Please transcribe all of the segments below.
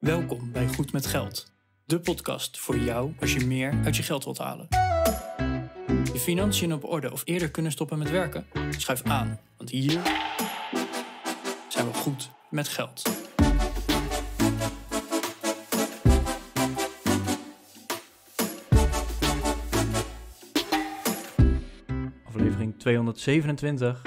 Welkom bij Goed met Geld, de podcast voor jou als je meer uit je geld wilt halen. Je financiën op orde of eerder kunnen stoppen met werken? Schuif aan, want hier zijn we goed met geld. Aflevering 227.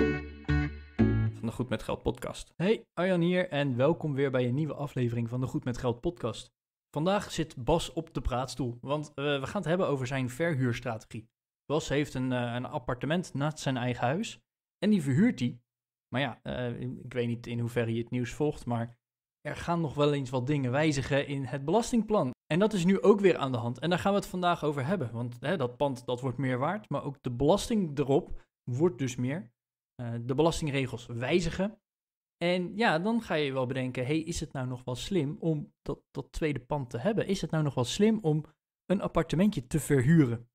Goed met Geld podcast. Hey, Arjan hier en welkom weer bij een nieuwe aflevering van de Goed met Geld podcast. Vandaag zit Bas op de praatstoel, want eh, we gaan het hebben over zijn verhuurstrategie. Bas heeft een, eh, een appartement naast zijn eigen huis en die verhuurt hij. Maar ja, eh, ik weet niet in hoeverre je het nieuws volgt, maar er gaan nog wel eens wat dingen wijzigen in het belastingplan. En dat is nu ook weer aan de hand. En daar gaan we het vandaag over hebben. Want hè, dat pand dat wordt meer waard, maar ook de belasting erop wordt dus meer. Eh, de belastingregels wijzigen. En ja, dan ga je wel bedenken, hey, is het nou nog wel slim om dat, dat tweede pand te hebben? Is het nou nog wel slim om een appartementje te verhuren?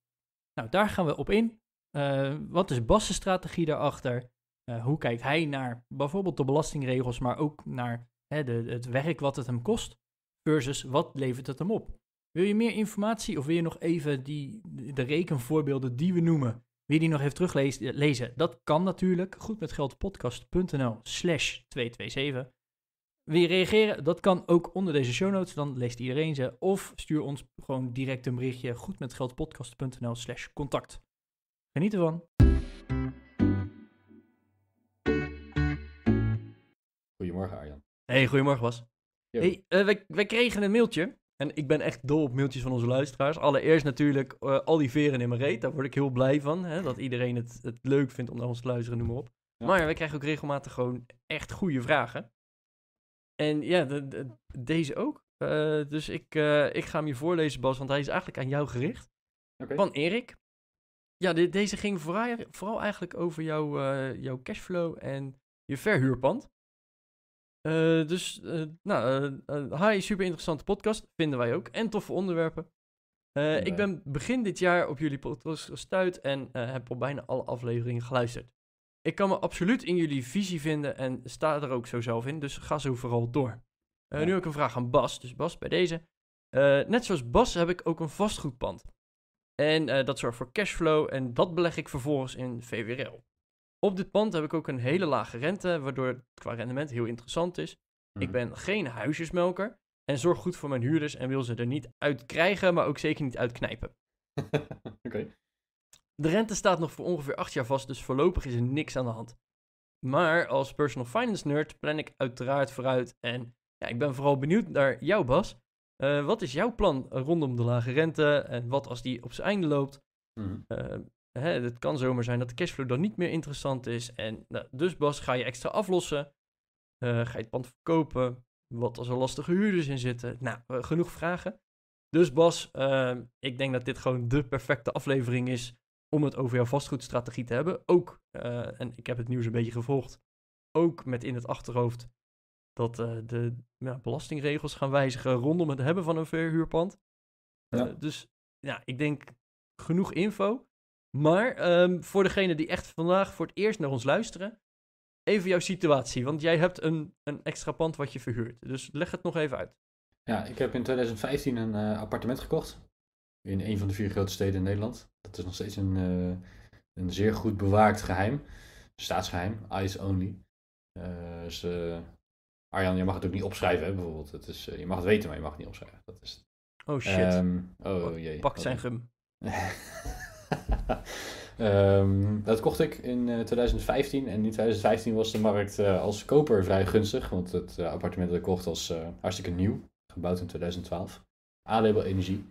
Nou, daar gaan we op in. Eh, wat is Bas' strategie daarachter? Uh, hoe kijkt hij naar bijvoorbeeld de belastingregels, maar ook naar hè, de, het werk wat het hem kost, versus wat levert het hem op? Wil je meer informatie of wil je nog even die, de rekenvoorbeelden die we noemen wie die nog heeft teruglezen, dat kan natuurlijk. Goedmetgeldpodcast.nl slash 227. Wil je reageren? Dat kan ook onder deze show notes. Dan leest iedereen ze. Of stuur ons gewoon direct een berichtje. Goedmetgeldpodcast.nl slash contact. Geniet ervan. Goedemorgen Arjan. Hey, goedemorgen Bas. Hey, uh, wij kregen een mailtje en ik ben echt dol op mailtjes van onze luisteraars. Allereerst natuurlijk uh, al die veren in mijn reet. Daar word ik heel blij van. Hè? Dat iedereen het, het leuk vindt om naar ons te luisteren, noem maar op. Maar we krijgen ook regelmatig gewoon echt goede vragen. En ja, deze ook. Eh, dus ik, eh, ik ga hem je voorlezen, Bas, want hij is eigenlijk aan jou gericht. Van Erik. Ja, deze ging vooral, eigenlijk over jouw, jouw cashflow en je verhuurpand. Eh, dus, uh, nou, eh, hi, super interessante podcast, vinden wij ook. En toffe onderwerpen. Ik ben begin dit jaar op jullie podcast gestuurd en heb al bijna alle afleveringen geluisterd. Ik kan me absoluut in jullie visie vinden en sta er ook zo zelf in, dus ga zo vooral door. Nu heb ik een vraag aan Bas, dus Bas, bij deze. net zoals Bas heb ik ook een vastgoedpand. En dat zorgt voor cashflow en dat beleg ik vervolgens in VWRL. Op dit pand heb ik ook een hele lage rente, waardoor het qua rendement heel interessant is. Ik mhm. ben geen huisjesmelker en zorg goed voor mijn huurders en wil ze er niet uit krijgen, maar ook zeker niet uitknijpen. Oké. De rente staat nog voor ongeveer acht jaar vast, dus voorlopig is er niks aan de hand. Maar als personal finance nerd plan ik uiteraard vooruit en ja, ik ben vooral benieuwd naar jou Bas. Eh, wat is jouw plan rondom de lage rente en wat als die op zijn einde loopt? Mm het kan zomaar zijn dat de cashflow dan niet meer interessant is. En nou, dus Bas, ga je extra aflossen. Eh, ga je het pand verkopen? Wat als er lastige huurders in zitten? Nou, eh, genoeg vragen. Dus Bas, ehm, ik denk dat dit gewoon de perfecte aflevering is om het over jouw vastgoedstrategie te hebben. Ook, eh, en ik heb het nieuws een beetje gevolgd, ook met in het achterhoofd dat de ja, belastingregels gaan wijzigen rondom het hebben van een verhuurpand. dus ja, ik denk genoeg info. Maar ehm, voor degene die echt vandaag voor het eerst naar ons luisteren, even jouw situatie. Want jij hebt een, een extra pand wat je verhuurt. Dus leg het nog even uit. Ja, ik heb in 2015 een eh, appartement gekocht. In een van de vier grote steden in Nederland. Dat is nog steeds een, eh, een zeer goed bewaakt geheim. Staatsgeheim, eyes only. Eh, dus, Arjan, je mag het ook niet opschrijven, hè, bijvoorbeeld. Het is, je mag het weten, maar je mag het niet opschrijven. Dat is... Oh shit. Um, oh jee. Pakt zijn gum. Ehm, dat kocht ik in 2015. Eh, en in 2015 was de markt eh, als koper vrij gunstig. Want het eh, appartement dat ik kocht was hartstikke nieuw. Gebouwd in 2012. A-label energie.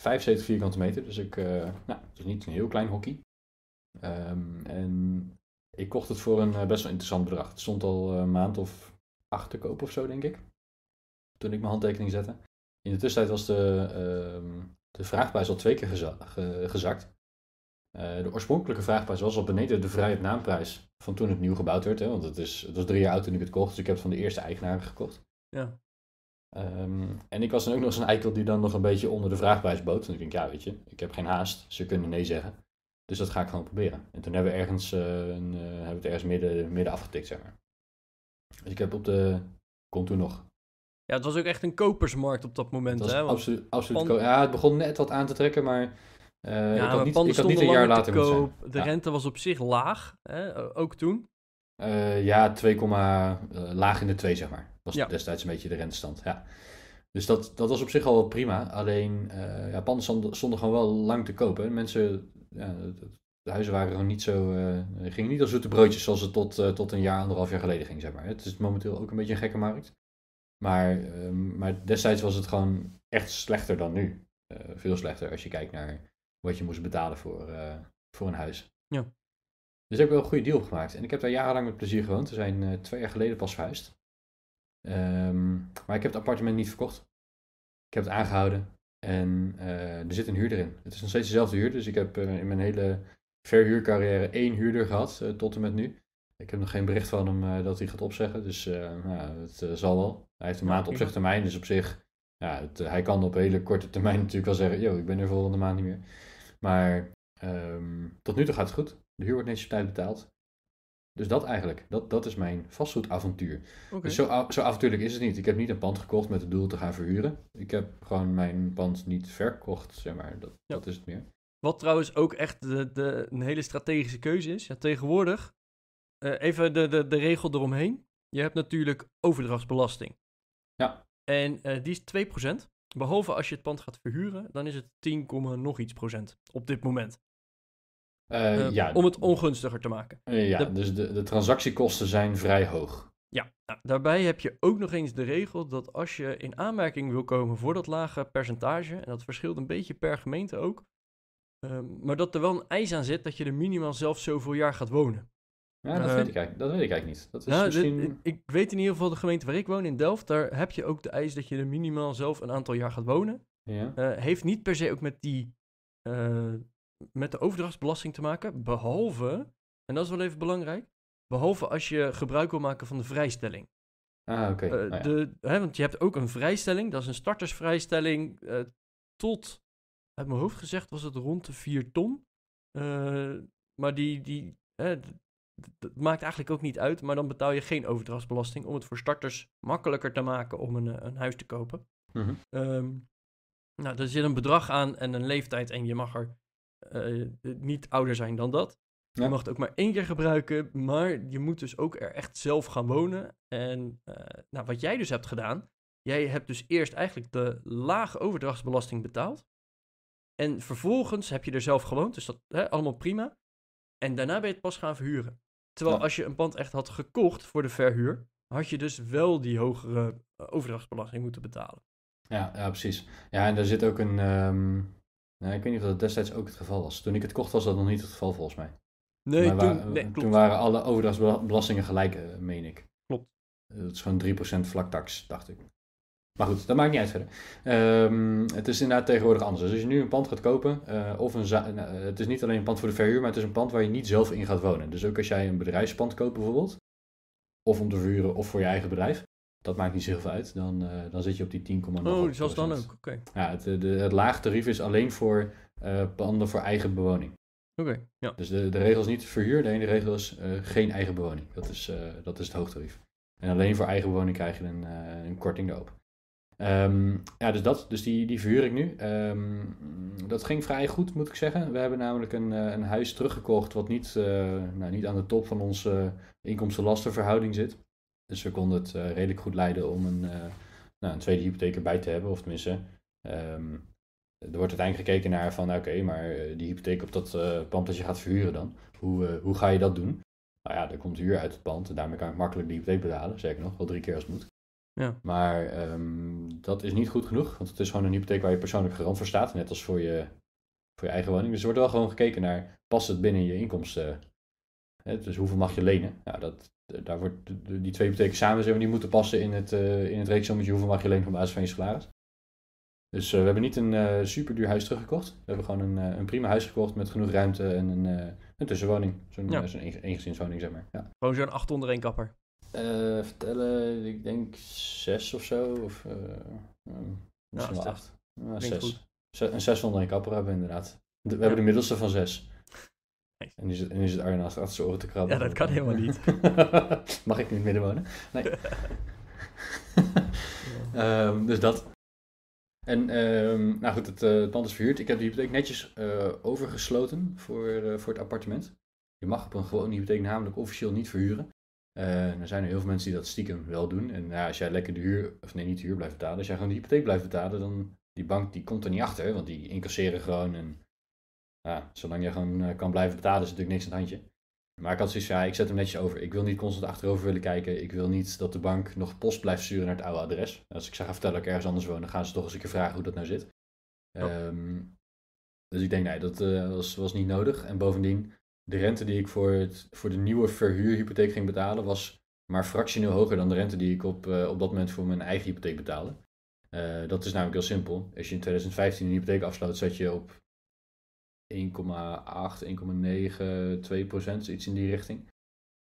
75 vierkante meter. Dus ik, nou, het is niet een heel klein hockey. Ehm, en ik kocht het voor een best wel interessant bedrag. Het stond al een maand of acht te koop of zo, denk ik. Toen ik mijn handtekening zette. In de tussentijd was de, uh, de vraagprijs al twee keer gezakt. Eh, de oorspronkelijke vraagprijs was al beneden de Vrijheid Naamprijs van toen het nieuw gebouwd werd. Hè? Want het, is, het was drie jaar oud toen ik het kocht, dus ik heb het van de eerste eigenaren gekocht. Ja. Ehm, en ik was dan ook nog zo'n een eikel die dan nog een beetje onder de vraagprijs bood. En ik denk, ja weet je, ik heb geen haast, ze kunnen nee zeggen. Dus dat ga ik gewoon proberen. En toen hebben we, ergens, eh, een, eh, hebben we het ergens midden, midden afgetikt, zeg maar. Dus ik heb op de... Komt toen nog ja, het was ook echt een kopersmarkt op dat moment. hè? Want absoluut. ja, het begon net wat aan te trekken, maar eh, ja, ik had niet, ik niet een jaar later moeten koop. De rente was op zich laag, hè? ook toen. Eh, ja, 2, eh, laag in de 2, zeg maar. Dat Was destijds een beetje de rentestand. Ja. Dus dat, dat was op zich al wel prima. Alleen, ja, panden stonden gewoon wel lang te kopen. Mensen, ja, de huizen waren gewoon niet zo, gingen niet als zoete broodjes zoals het tot, tot een jaar, anderhalf jaar geleden ging, zeg maar. Het is momenteel ook een beetje een gekke markt. Maar, maar destijds was het gewoon echt slechter dan nu. veel slechter als je kijkt naar wat je moest betalen voor, eh, voor een huis. Ja. Dus heb wel een goede deal gemaakt. En ik heb daar jarenlang met plezier gewoond. We zijn eh, twee jaar geleden pas verhuisd. Ehm, maar ik heb het appartement niet verkocht. Ik heb het aangehouden. En eh, er zit een huurder in. Het is nog steeds dezelfde huurder. Dus ik heb in mijn hele verhuurcarrière één huurder gehad tot en met nu. Ik heb nog geen bericht van hem dat hij gaat opzeggen. Dus nou, het zal wel. Hij heeft een maand opzegtermijn. Dus op zich eh, hij kan op hele korte termijn natuurlijk wel zeggen, yo, ik ben er volgende maand niet meer. Maar ehm, tot nu toe gaat het goed. De huur wordt netjes tijd betaald. Dus dat eigenlijk, dat, dat is mijn vastgoedavontuur. Dus zo, zo avontuurlijk is het niet. Ik heb niet een pand gekocht met het doel te gaan verhuren. Ik heb gewoon mijn pand niet verkocht, zeg maar. Dat, dat is het meer. Wat trouwens ook echt de, de, een hele strategische keuze is. Ja, tegenwoordig, eh, even de, de, de regel eromheen. Je hebt natuurlijk overdrachtsbelasting. Ja. En eh, die is 2%. Behalve als je het pand gaat verhuren, dan is het 10, nog iets procent op dit moment. Eh, eh, ja, om het ongunstiger te maken. ja, dus de, de transactiekosten zijn vrij hoog. Ja, nou, daarbij heb je ook nog eens de regel dat als je in aanmerking wil komen voor dat lage percentage, en dat verschilt een beetje per gemeente ook, ehm, maar dat er wel een eis aan zit dat je er minimaal zelf zoveel jaar gaat wonen. Ja, dat, ehm, weet ik eigenlijk, dat weet ik eigenlijk niet. Dat is misschien... ik weet in ieder geval de gemeente waar ik woon in Delft, daar heb je ook de eis dat je er minimaal zelf een aantal jaar gaat wonen. Ja. Eh, heeft niet per se ook met die eh, met de overdrachtsbelasting te maken, behalve, en dat is wel even belangrijk, behalve als je gebruik wil maken van de vrijstelling. Ah, oké. Eh, ah, want je hebt ook een vrijstelling, dat is een startersvrijstelling tot, uit mijn hoofd gezegd was het rond de 4 ton. maar die, die, dat maakt eigenlijk ook niet uit, maar dan betaal je geen overdrachtsbelasting om het voor starters makkelijker te maken om een, eh, een huis te kopen. Mhm. Ehm, nou, er zit een bedrag aan en een leeftijd en je mag er eh, eh, niet ouder zijn dan dat. Je mag het ook maar één keer gebruiken, maar je moet dus ook er echt zelf gaan wonen. En nou, wat jij dus hebt gedaan, jij hebt dus eerst eigenlijk de lage overdrachtsbelasting betaald. En vervolgens heb je er zelf gewoond, dus dat hè, allemaal prima. En daarna ben je het pas gaan verhuren. Terwijl als je een pand echt had gekocht voor de verhuur, had je dus wel die hogere eh, overdrachtsbelasting moeten betalen. Ja, ja precies. Ja, en daar zit ook een. Nou, ik weet niet of dat destijds ook het geval was. Toen ik het kocht was dat nog niet het geval volgens mij. Nee, toen, nee, toen waren alle overdrachtsbelastingen gelijk, eh, meen ik. Klopt. Eh, dat is gewoon 3% vlaktax, dacht ik. Maar goed, dat maakt niet uit verder. Ehm, het is inderdaad tegenwoordig anders. Dus als je nu een pand gaat kopen, eh, of een nou, eh, het is niet alleen een pand voor de verhuur, maar het is een pand waar je niet zelf in gaat wonen. Dus ook als jij een bedrijfspand koopt bijvoorbeeld, of om te verhuren of voor je eigen bedrijf, dat maakt niet zoveel uit. Dan, eh, dan zit je op die 10,9. Oh, zelfs dan ook. Oké. Ja, het, de, het laag tarief is alleen voor panden voor eigen bewoning. Oké, ja. Dus de, de regel is niet verhuur, de ene regel is geen eigen bewoning. Dat is, dat is het hoogtarief. En alleen voor eigen bewoning krijg je een, een korting erop. Ehm, ja, dus dat. Dus die, die verhuur ik nu. Ehm, dat ging vrij goed, moet ik zeggen. We hebben namelijk een, eh, een huis teruggekocht wat niet, eh, nou, niet aan de top van onze inkomstenlastenverhouding zit. Dus we konden het eh, redelijk goed leiden om een, nou, een tweede hypotheek erbij te hebben. Of tenminste, ehm, er wordt uiteindelijk gekeken naar van, oké, maar die hypotheek op dat pand dat je gaat verhuren dan, hoe, hoe ga je dat doen? Nou ja, er komt huur uit het pand en daarmee kan ik makkelijk de hypotheek betalen, zeker nog, wel drie keer als het moet. Ja. Maar ehm, dat is niet goed genoeg, want het is gewoon een hypotheek waar je persoonlijk garant voor staat, net als voor je, voor je eigen woning. Dus er wordt wel gewoon gekeken naar, past het binnen je inkomsten? Hè? Dus hoeveel mag je lenen? Nou, dat, daar wordt, die twee hypotheken samen zeg die moeten passen in het, eh, in het reeksommetje hoeveel mag je lenen op basis van je salaris. Dus eh, we hebben niet een uh, eh, super huis teruggekocht. We hebben gewoon een, een prima huis gekocht met genoeg ruimte en een, tussenwoning. Zo'n zo eengezinswoning, zeg maar. Ja. Gewoon zo'n acht onder één kapper. Uh, vertellen, ik denk zes of zo. Of, uh, misschien wel acht. Ja, zes. Een zes onder een kapper hebben inderdaad. We hebben de middelste van zes. En nu zit, het zit Arjen achter oren te krabben. Ja, dat kan helemaal niet. Mag ik niet midden wonen? Nee. Ehm, dus dat. En ehm, nou goed, het, uh, pand is verhuurd. Ik heb de hypotheek netjes overgesloten voor, voor het appartement. Je mag op een gewone hypotheek namelijk officieel niet verhuren. Eh, er zijn heel veel mensen die dat stiekem wel doen. En nou ja, als jij lekker de huur, of nee, niet de huur blijft betalen, als jij gewoon de hypotheek blijft betalen, dan die bank die komt er niet achter, want die incasseren gewoon. En ja, zolang jij gewoon eh, kan blijven betalen, is natuurlijk niks aan het handje. Maar ik had zoiets ja, ik zet hem netjes over. Ik wil niet constant achterover willen kijken. Ik wil niet dat de bank nog post blijft sturen naar het oude adres. Als ik ze ga vertellen dat ik ergens anders woon, dan gaan ze toch eens een keer vragen hoe dat nou zit. Ehm, dus ik denk, nee, dat eh, was, was niet nodig. En bovendien, de rente die ik voor, het, voor de nieuwe verhuurhypotheek ging betalen was maar fractioneel hoger dan de rente die ik op, eh, op dat moment voor mijn eigen hypotheek betaalde. Eh, dat is namelijk heel simpel. Als je in 2015 een hypotheek afsloot, zet je op 1,8, 1,9, 2 procent, iets in die richting.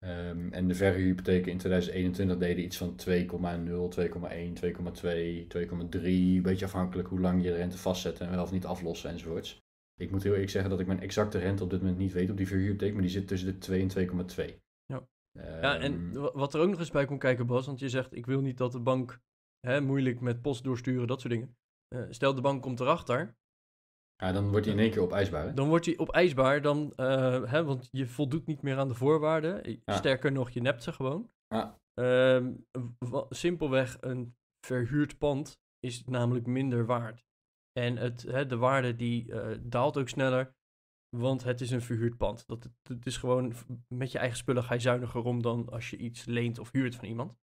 Ehm, en de verhuurhypotheken in 2021 deden iets van 2,0, 2,1, 2,2, 2,3. Beetje afhankelijk hoe lang je de rente vastzet en wel of niet aflossen enzovoorts. Ik moet heel eerlijk zeggen dat ik mijn exacte rente op dit moment niet weet op die verhuurtek, maar die zit tussen de 2 en 2,2. Ja. Um, ja, en ehm, wat er ook nog eens bij komt kijken, Bas, want je zegt ik wil niet dat de bank hè, moeilijk met post doorsturen, dat soort dingen. Eh, stel de bank komt erachter. Ja, dan wordt hij in één keer opeisbaar. Hè? Dan wordt hij opeisbaar, dan, eh, hè, want je voldoet niet meer aan de voorwaarden. Sterker nog, je nept ze gewoon. Ehm, simpelweg een verhuurd pand is namelijk minder waard. En het, hè, de waarde die eh, daalt ook sneller, want het is een verhuurd pand. Dat, het, is gewoon met je eigen spullen ga je zuiniger om dan als je iets leent of huurt van iemand.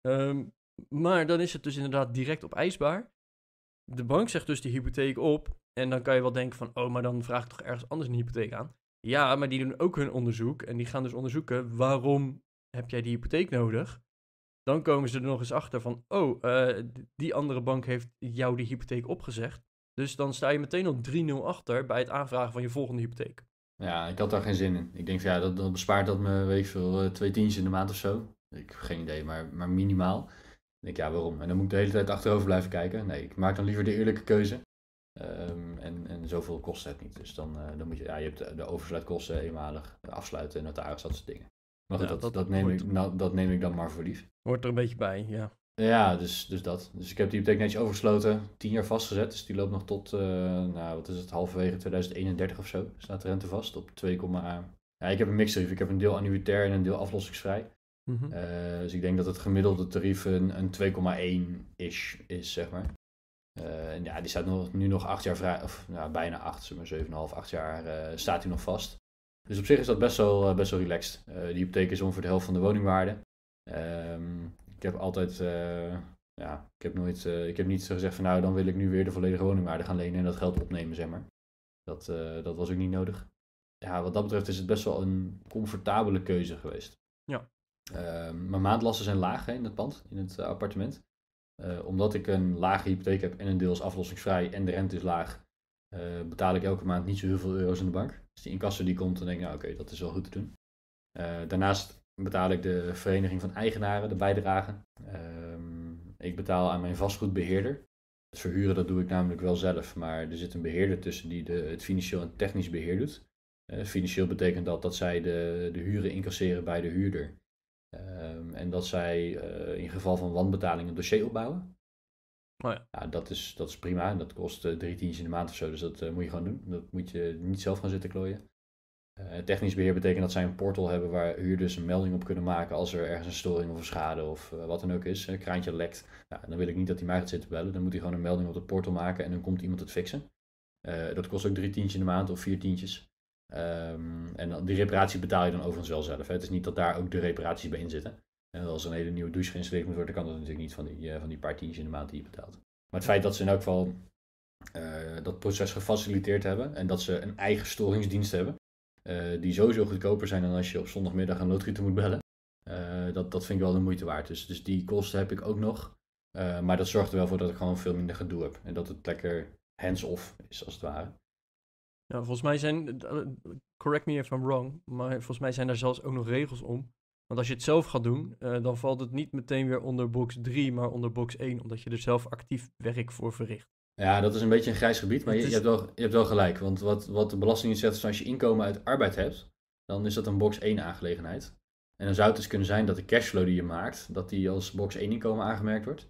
Ehm, maar dan is het dus inderdaad direct op opeisbaar. De bank zegt dus de hypotheek op. En dan kan je wel denken van, oh, maar dan vraag ik toch ergens anders een hypotheek aan. Ja, maar die doen ook hun onderzoek. En die gaan dus onderzoeken waarom heb jij die hypotheek nodig? Dan komen ze er nog eens achter van, oh, eh, die andere bank heeft jou die hypotheek opgezegd. Dus dan sta je meteen op 3-0 achter bij het aanvragen van je volgende hypotheek. Ja, ik had daar geen zin in. Ik denk van ja, dat, dat bespaart dat me, weet veel, eh, twee tientjes in de maand of zo. Ik heb geen idee, maar, maar minimaal. Ik denk ja, waarom? En dan moet ik de hele tijd achterover blijven kijken. Nee, ik maak dan liever de eerlijke keuze. Um, en, en zoveel kost het niet. Dus dan, eh, dan moet je, ja, je hebt de oversluitkosten eenmalig afsluiten, notaris, dat soort dingen dat, dat, neem ik, nou, dat neem ik dan maar voor lief. Hoort er een beetje bij, ja. Ja, dus, dus dat. Dus ik heb die betekent netjes overgesloten, tien jaar vastgezet. Dus die loopt nog tot, eh, nou, wat is het, halverwege 2031 of zo. Staat de rente vast op 2, Ja, ik heb een mixtarief. Ik heb een deel annuitair en een deel aflossingsvrij. Mhm. Eh, dus ik denk dat het gemiddelde tarief een, een 2,1-ish is, zeg maar. Eh, en ja, die staat nog, nu nog acht jaar vrij, of nou, bijna acht, zeg maar 7,5, acht jaar staat hij nog vast. Dus op zich is dat best wel, eh, best wel relaxed. Uh, die hypotheek is ongeveer de helft van de woningwaarde. Ehm, ik heb altijd, eh, ja, ik heb nooit, ik heb niet zo gezegd van nou, dan wil ik nu weer de volledige woningwaarde gaan lenen en dat geld opnemen, zeg maar. Dat, dat was ook niet nodig. Ja, wat dat betreft is het best wel een comfortabele keuze geweest. Ja. Ehm, mijn maandlasten zijn laag hè, in het pand, in het appartement. omdat ik een lage hypotheek heb en een deels aflossingsvrij en de rente is laag, eh, betaal ik elke maand niet zo heel veel euro's in de bank. Dus die incasso die komt, dan denk ik, nou oké, dat is wel goed te doen. Eh, daarnaast betaal ik de vereniging van eigenaren, de bijdrage. Ehm, ik betaal aan mijn vastgoedbeheerder. Het verhuren dat doe ik namelijk wel zelf, maar er zit een beheerder tussen die de, het financieel en technisch beheer doet. Eh, financieel betekent dat dat zij de, de huren incasseren bij de huurder. Ehm, en dat zij in geval van wanbetaling een dossier opbouwen. Oh ja. dat, is, dat is prima. dat kost eh, drie tientjes in de maand of zo. Dus dat eh, moet je gewoon doen. Dat moet je niet zelf gaan zitten klooien. Eh, technisch beheer betekent dat zij een portal hebben waar huurders een melding op kunnen maken als er ergens een storing of een schade of wat dan ook is. Een kraantje lekt. Nou, dan wil ik niet dat hij mij gaat zitten bellen. Dan moet hij gewoon een melding op het portal maken en dan komt iemand het fixen. dat kost ook drie tientjes in de maand of vier tientjes. Ehm, en die reparatie betaal je dan overigens wel zelf. Hè. Het is niet dat daar ook de reparaties bij in zitten. En als er een hele nieuwe douche geïnstalleerd moet worden, kan dat natuurlijk niet van die, eh, van die paar tientjes in de maand die je betaalt. Maar het feit dat ze in elk geval eh, dat proces gefaciliteerd hebben en dat ze een eigen storingsdienst hebben, uh, die sowieso goedkoper zijn dan als je op zondagmiddag een loodgieter moet bellen, dat, dat vind ik wel de moeite waard. Dus, dus die kosten heb ik ook nog. maar dat zorgt er wel voor dat ik gewoon veel minder gedoe heb. En dat het lekker hands-off is, als het ware. Nou, volgens mij zijn, correct me if I'm wrong, maar volgens mij zijn daar zelfs ook nog regels om want als je het zelf gaat doen, eh, dan valt het niet meteen weer onder box 3, maar onder box 1, omdat je er zelf actief werk voor verricht. Ja, dat is een beetje een grijs gebied, maar je, je, hebt, wel, je hebt wel gelijk. Want wat, wat de belasting zegt, is als je inkomen uit arbeid hebt, dan is dat een box 1 aangelegenheid. En dan zou het dus kunnen zijn dat de cashflow die je maakt, dat die als box 1 inkomen aangemerkt wordt.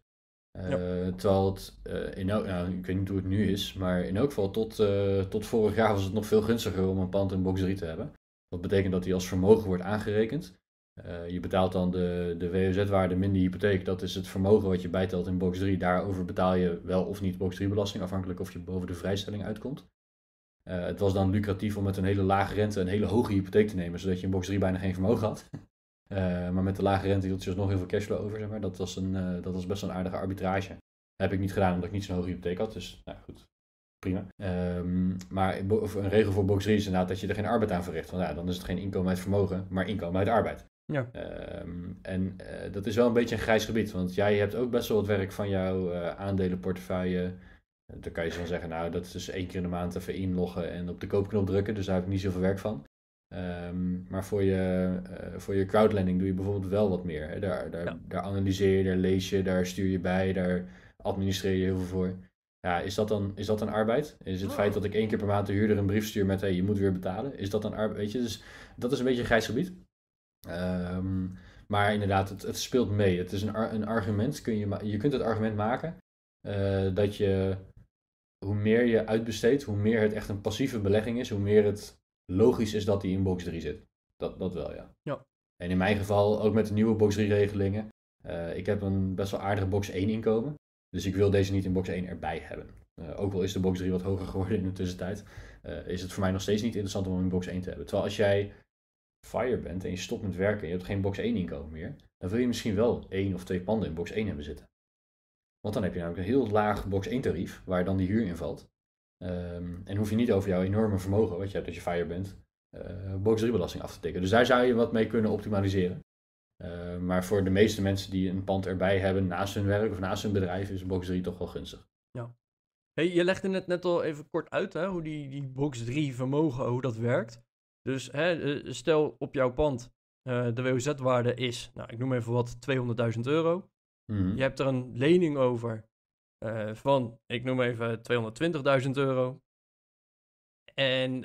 Eh, terwijl het, eh, in nou, ik weet niet hoe het nu is, maar in elk geval tot, uh, tot vorig jaar was het nog veel gunstiger om een pand in box 3 te hebben. Dat betekent dat die als vermogen wordt aangerekend. Eh, je betaalt dan de, de WOZ-waarde minder hypotheek. Dat is het vermogen wat je bijtelt in box 3. Daarover betaal je wel of niet box 3 belasting, afhankelijk of je boven de vrijstelling uitkomt. Eh, het was dan lucratief om met een hele lage rente een hele hoge hypotheek te nemen, zodat je in box 3 bijna geen vermogen had. Eh, maar met de lage rente hield je dus nog heel veel cashflow over. Zeg maar. dat, was een, dat was best een aardige arbitrage. Dat heb ik niet gedaan omdat ik niet zo'n hoge hypotheek had. Dus nou goed, prima. Ehm, maar een regel voor box 3 is inderdaad dat je er geen arbeid aan verricht. Want ja, dan is het geen inkomen uit vermogen, maar inkomen uit arbeid. Ja. Ehm, en eh, dat is wel een beetje een grijs gebied, want jij hebt ook best wel wat werk van jouw uh, aandelenportefeuille. Eh, dan kan je zo zeggen, nou, dat is dus één keer in de maand even inloggen en op de koopknop drukken. Dus daar heb ik niet zoveel werk van. Ehm, maar voor je, uh, voor je crowdlending doe je bijvoorbeeld wel wat meer. Hè? Daar, daar, daar, analyseer je, daar lees je, daar stuur je bij, daar administreer je heel veel voor. Ja, is dat dan, is dat een arbeid? Is het feit ah. dat ik één keer per maand de huurder een brief stuur met hey, je moet weer betalen? Is dat een arbeid? Weet je, dus dat is een beetje een grijs gebied. Ehm, maar inderdaad, het, het, speelt mee. Het is een, een argument. Kun je, je kunt het argument maken eh, dat je hoe meer je uitbesteedt, hoe meer het echt een passieve belegging is, hoe meer het logisch is dat die in box 3 zit. Dat, dat wel, ja. ja. En in mijn geval ook met de nieuwe box 3 regelingen. Uh, ik heb een best wel aardige box 1 inkomen. Dus ik wil deze niet in box 1 erbij hebben. Eh, ook al is de box 3 wat hoger geworden in de tussentijd, is het voor mij nog steeds niet interessant om hem in box 1 te hebben. Terwijl als jij fire bent en je stopt met werken en je hebt geen box 1 inkomen meer, dan wil je misschien wel één of twee panden in box 1 hebben zitten. Want dan heb je namelijk een heel laag box 1 tarief waar dan die huur in valt. Ehm, en hoef je niet over jouw enorme vermogen, wat je hebt dat je fire bent, eh, box 3 belasting af te tikken. Dus daar zou je wat mee kunnen optimaliseren. Ehm, maar voor de meeste mensen die een pand erbij hebben naast hun werk of naast hun bedrijf, is box 3 toch wel gunstig. Ja. Hey, je legde het net al even kort uit hè, hoe die, die box 3 vermogen, hoe dat werkt. Dus hè, eh, stel op jouw pand eh, de WOZ-waarde is, nou, ik noem even wat, 200.000 euro. Mhm. Je hebt er een lening over eh, van, ik noem even 220.000 euro. En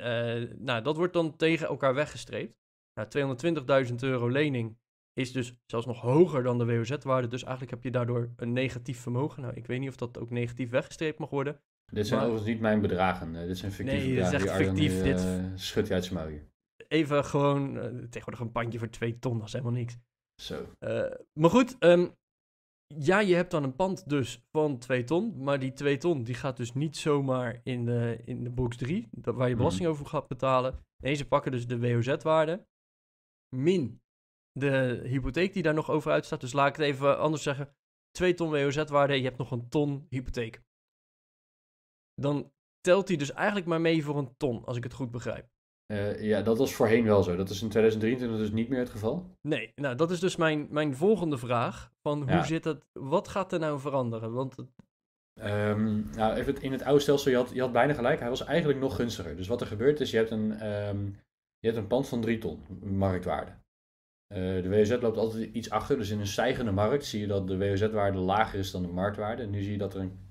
nou, dat wordt dan tegen elkaar weggestreept. Nou, 220.000 euro lening is dus zelfs nog hoger dan de WOZ-waarde. Dus eigenlijk heb je daardoor een negatief vermogen. Nou, ik weet niet of dat ook negatief weggestreept mag worden. Dit zijn overigens niet mijn bedragen. dit zijn fictieve bedragen. dit is fictief. dit... uit zijn mouwen even gewoon, eh, tegenwoordig een pandje voor twee ton, dat is helemaal niks. Zo. Eh, maar goed, ehm, ja, je hebt dan een pand dus van 2 ton. Maar die 2 ton die gaat dus niet zomaar in de, in de box 3, waar je mhm. belasting over gaat betalen. Nee, ze pakken dus de WOZ-waarde. Min de hypotheek die daar nog over uitstaat. Dus laat ik het even anders zeggen. 2 ton WOZ-waarde, je hebt nog een ton hypotheek. Dan telt hij dus eigenlijk maar mee voor een ton, als ik het goed begrijp. Eh, ja, dat was voorheen wel zo. Dat is in 2023 dus niet meer het geval. Nee, nou dat is dus mijn, mijn volgende vraag. Van hoe zit dat, wat gaat er nou veranderen? Want... Ehm, nou, even in het oude stelsel, je had, je had bijna gelijk. Hij was eigenlijk nog gunstiger. Dus wat er gebeurt is, je hebt een, ehm, je hebt een pand van 3 ton marktwaarde. Eh, de WOZ loopt altijd iets achter, dus in een stijgende markt zie je dat de WOZ-waarde lager is dan de marktwaarde. En nu zie je dat er een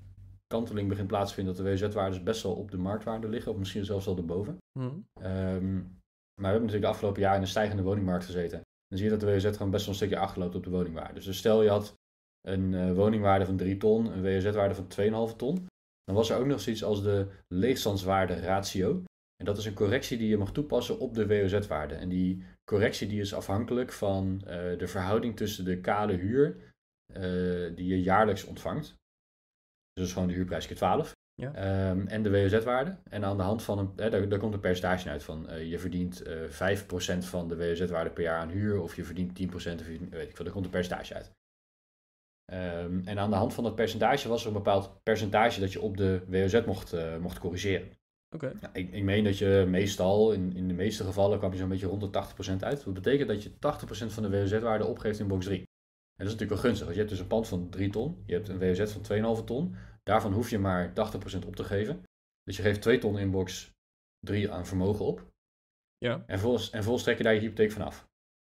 kanteling begint plaats te vinden dat de WZ-waardes best wel op de marktwaarde liggen, of misschien zelfs al erboven. Hm. Ehm, maar we hebben natuurlijk de afgelopen jaren in een stijgende woningmarkt gezeten. Dan zie je dat de WZ gewoon best wel een stukje achterloopt op de woningwaarde. Dus, stel je had een eh, woningwaarde van 3 ton, een WZ-waarde van 2,5 ton, dan was er ook nog zoiets als de leegstandswaarde ratio. En dat is een correctie die je mag toepassen op de WOZ-waarde. En die correctie die is afhankelijk van eh, de verhouding tussen de kale huur eh, die je jaarlijks ontvangt. Dus gewoon de huurprijs keer 12. Ehm, en de WOZ-waarde. En aan de hand van een, hè, daar, komt een percentage uit van eh, je verdient uh, eh, 5% van de WOZ-waarde per jaar aan huur, of je verdient 10% of je, weet ik veel, daar komt een percentage uit. Ehm, en aan de hand van dat percentage was er een bepaald percentage dat je op de WOZ mocht, eh, mocht corrigeren. Oké. ik, ik meen dat je meestal, in, in de meeste gevallen, kwam je zo'n beetje rond de 80% uit. Dat betekent dat je 80% van de WOZ-waarde opgeeft in box 3. En dat is natuurlijk wel gunstig. Want je hebt dus een pand van 3 ton, je hebt een WOZ van 2,5 ton. Daarvan hoef je maar 80% op te geven. Dus je geeft 2 ton in box 3 aan vermogen op. Ja. En volgens en trek je daar je hypotheek van af.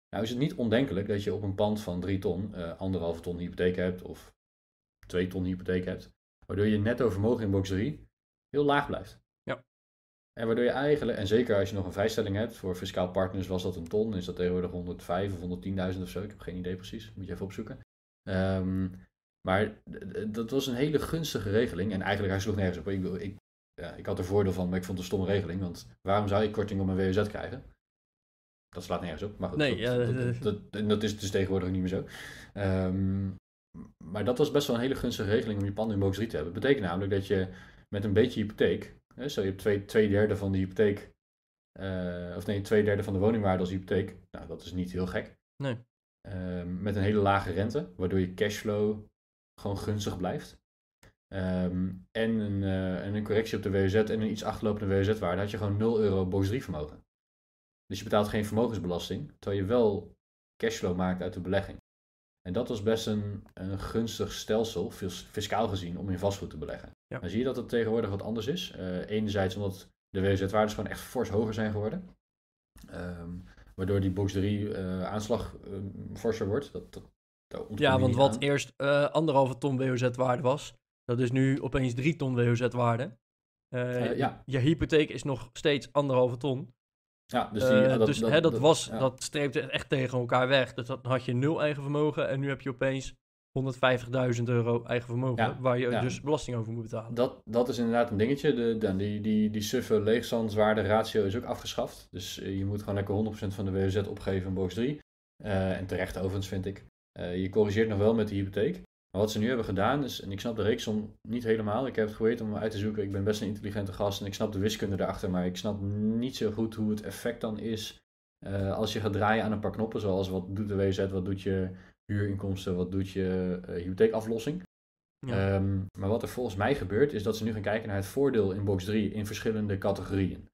Nou is het niet ondenkelijk dat je op een pand van 3 ton uh, anderhalve ton hypotheek hebt of 2 ton hypotheek hebt. Waardoor je netto vermogen in box 3 heel laag blijft. En waardoor je eigenlijk, en zeker als je nog een vrijstelling hebt, voor fiscaal partners was dat een ton, is dat tegenwoordig 105 of 110.000 of zo, ik heb geen idee precies, moet je even opzoeken. Ehm, maar dat was een hele gunstige regeling en eigenlijk hij sloeg nergens op. Ik, ik, ja, ik had er voordeel van, maar ik vond het een stomme regeling, want waarom zou ik korting op mijn WZ krijgen? Dat slaat nergens op, maar goed, nee, dat, eh, dat, is dus tegenwoordig niet meer zo. Ehm, maar dat was best wel een hele gunstige regeling om je pand in box 3 te hebben. Dat betekent namelijk dat je met een beetje hypotheek zo je hebt twee, derde van de hypotheek, eh, of nee, twee derde van de woningwaarde als hypotheek. Nou, dat is niet heel gek. Nee. Ehm, met een hele lage rente, waardoor je cashflow gewoon gunstig blijft. Ehm, en, een, eh, en een correctie op de WZ en een iets achterlopende WZ-waarde had je gewoon 0 euro box 3 vermogen. Dus je betaalt geen vermogensbelasting, terwijl je wel cashflow maakt uit de belegging. En dat was best een, een gunstig stelsel, fiscaal gezien, om in vastgoed te beleggen. Dan zie je dat het tegenwoordig wat anders is. Uh, enerzijds omdat de WZ-waardes gewoon echt fors hoger zijn geworden. Ehm, waardoor die box 3 eh, aanslag ehm, forser wordt. Dat, ja, want wat eerst eh, anderhalve ton WOZ-waarde was, dat is nu opeens drie ton WOZ-waarde. ja. Je hypotheek is nog steeds anderhalve ton. Ja, dus, die, dat, dus hè, dat, was, dat streepte echt tegen elkaar weg. Dus dat had je nul eigen vermogen en nu heb je opeens 150.000 euro eigen vermogen, waar je dus belasting over moet betalen. Dat, dat is inderdaad een dingetje. De, dan die, die, die suffe leegstandswaarde ratio is ook afgeschaft. Dus eh, je moet gewoon lekker 100% van de WZ opgeven in box 3. Eh, en terecht overigens vind ik. Eh, je corrigeert nog wel met de hypotheek. Maar wat ze nu hebben gedaan is, en ik snap de reeksom niet helemaal. Ik heb het geweten om uit te zoeken. Ik ben best een intelligente gast en ik snap de wiskunde erachter. Maar ik snap niet zo goed hoe het effect dan is als je gaat draaien aan een paar knoppen. Zoals wat doet de WZ, wat doet je huurinkomsten, wat doet je uh, hypotheekaflossing. Ehm, maar wat er volgens mij gebeurt, is dat ze nu gaan kijken naar het voordeel in box 3 in verschillende categorieën.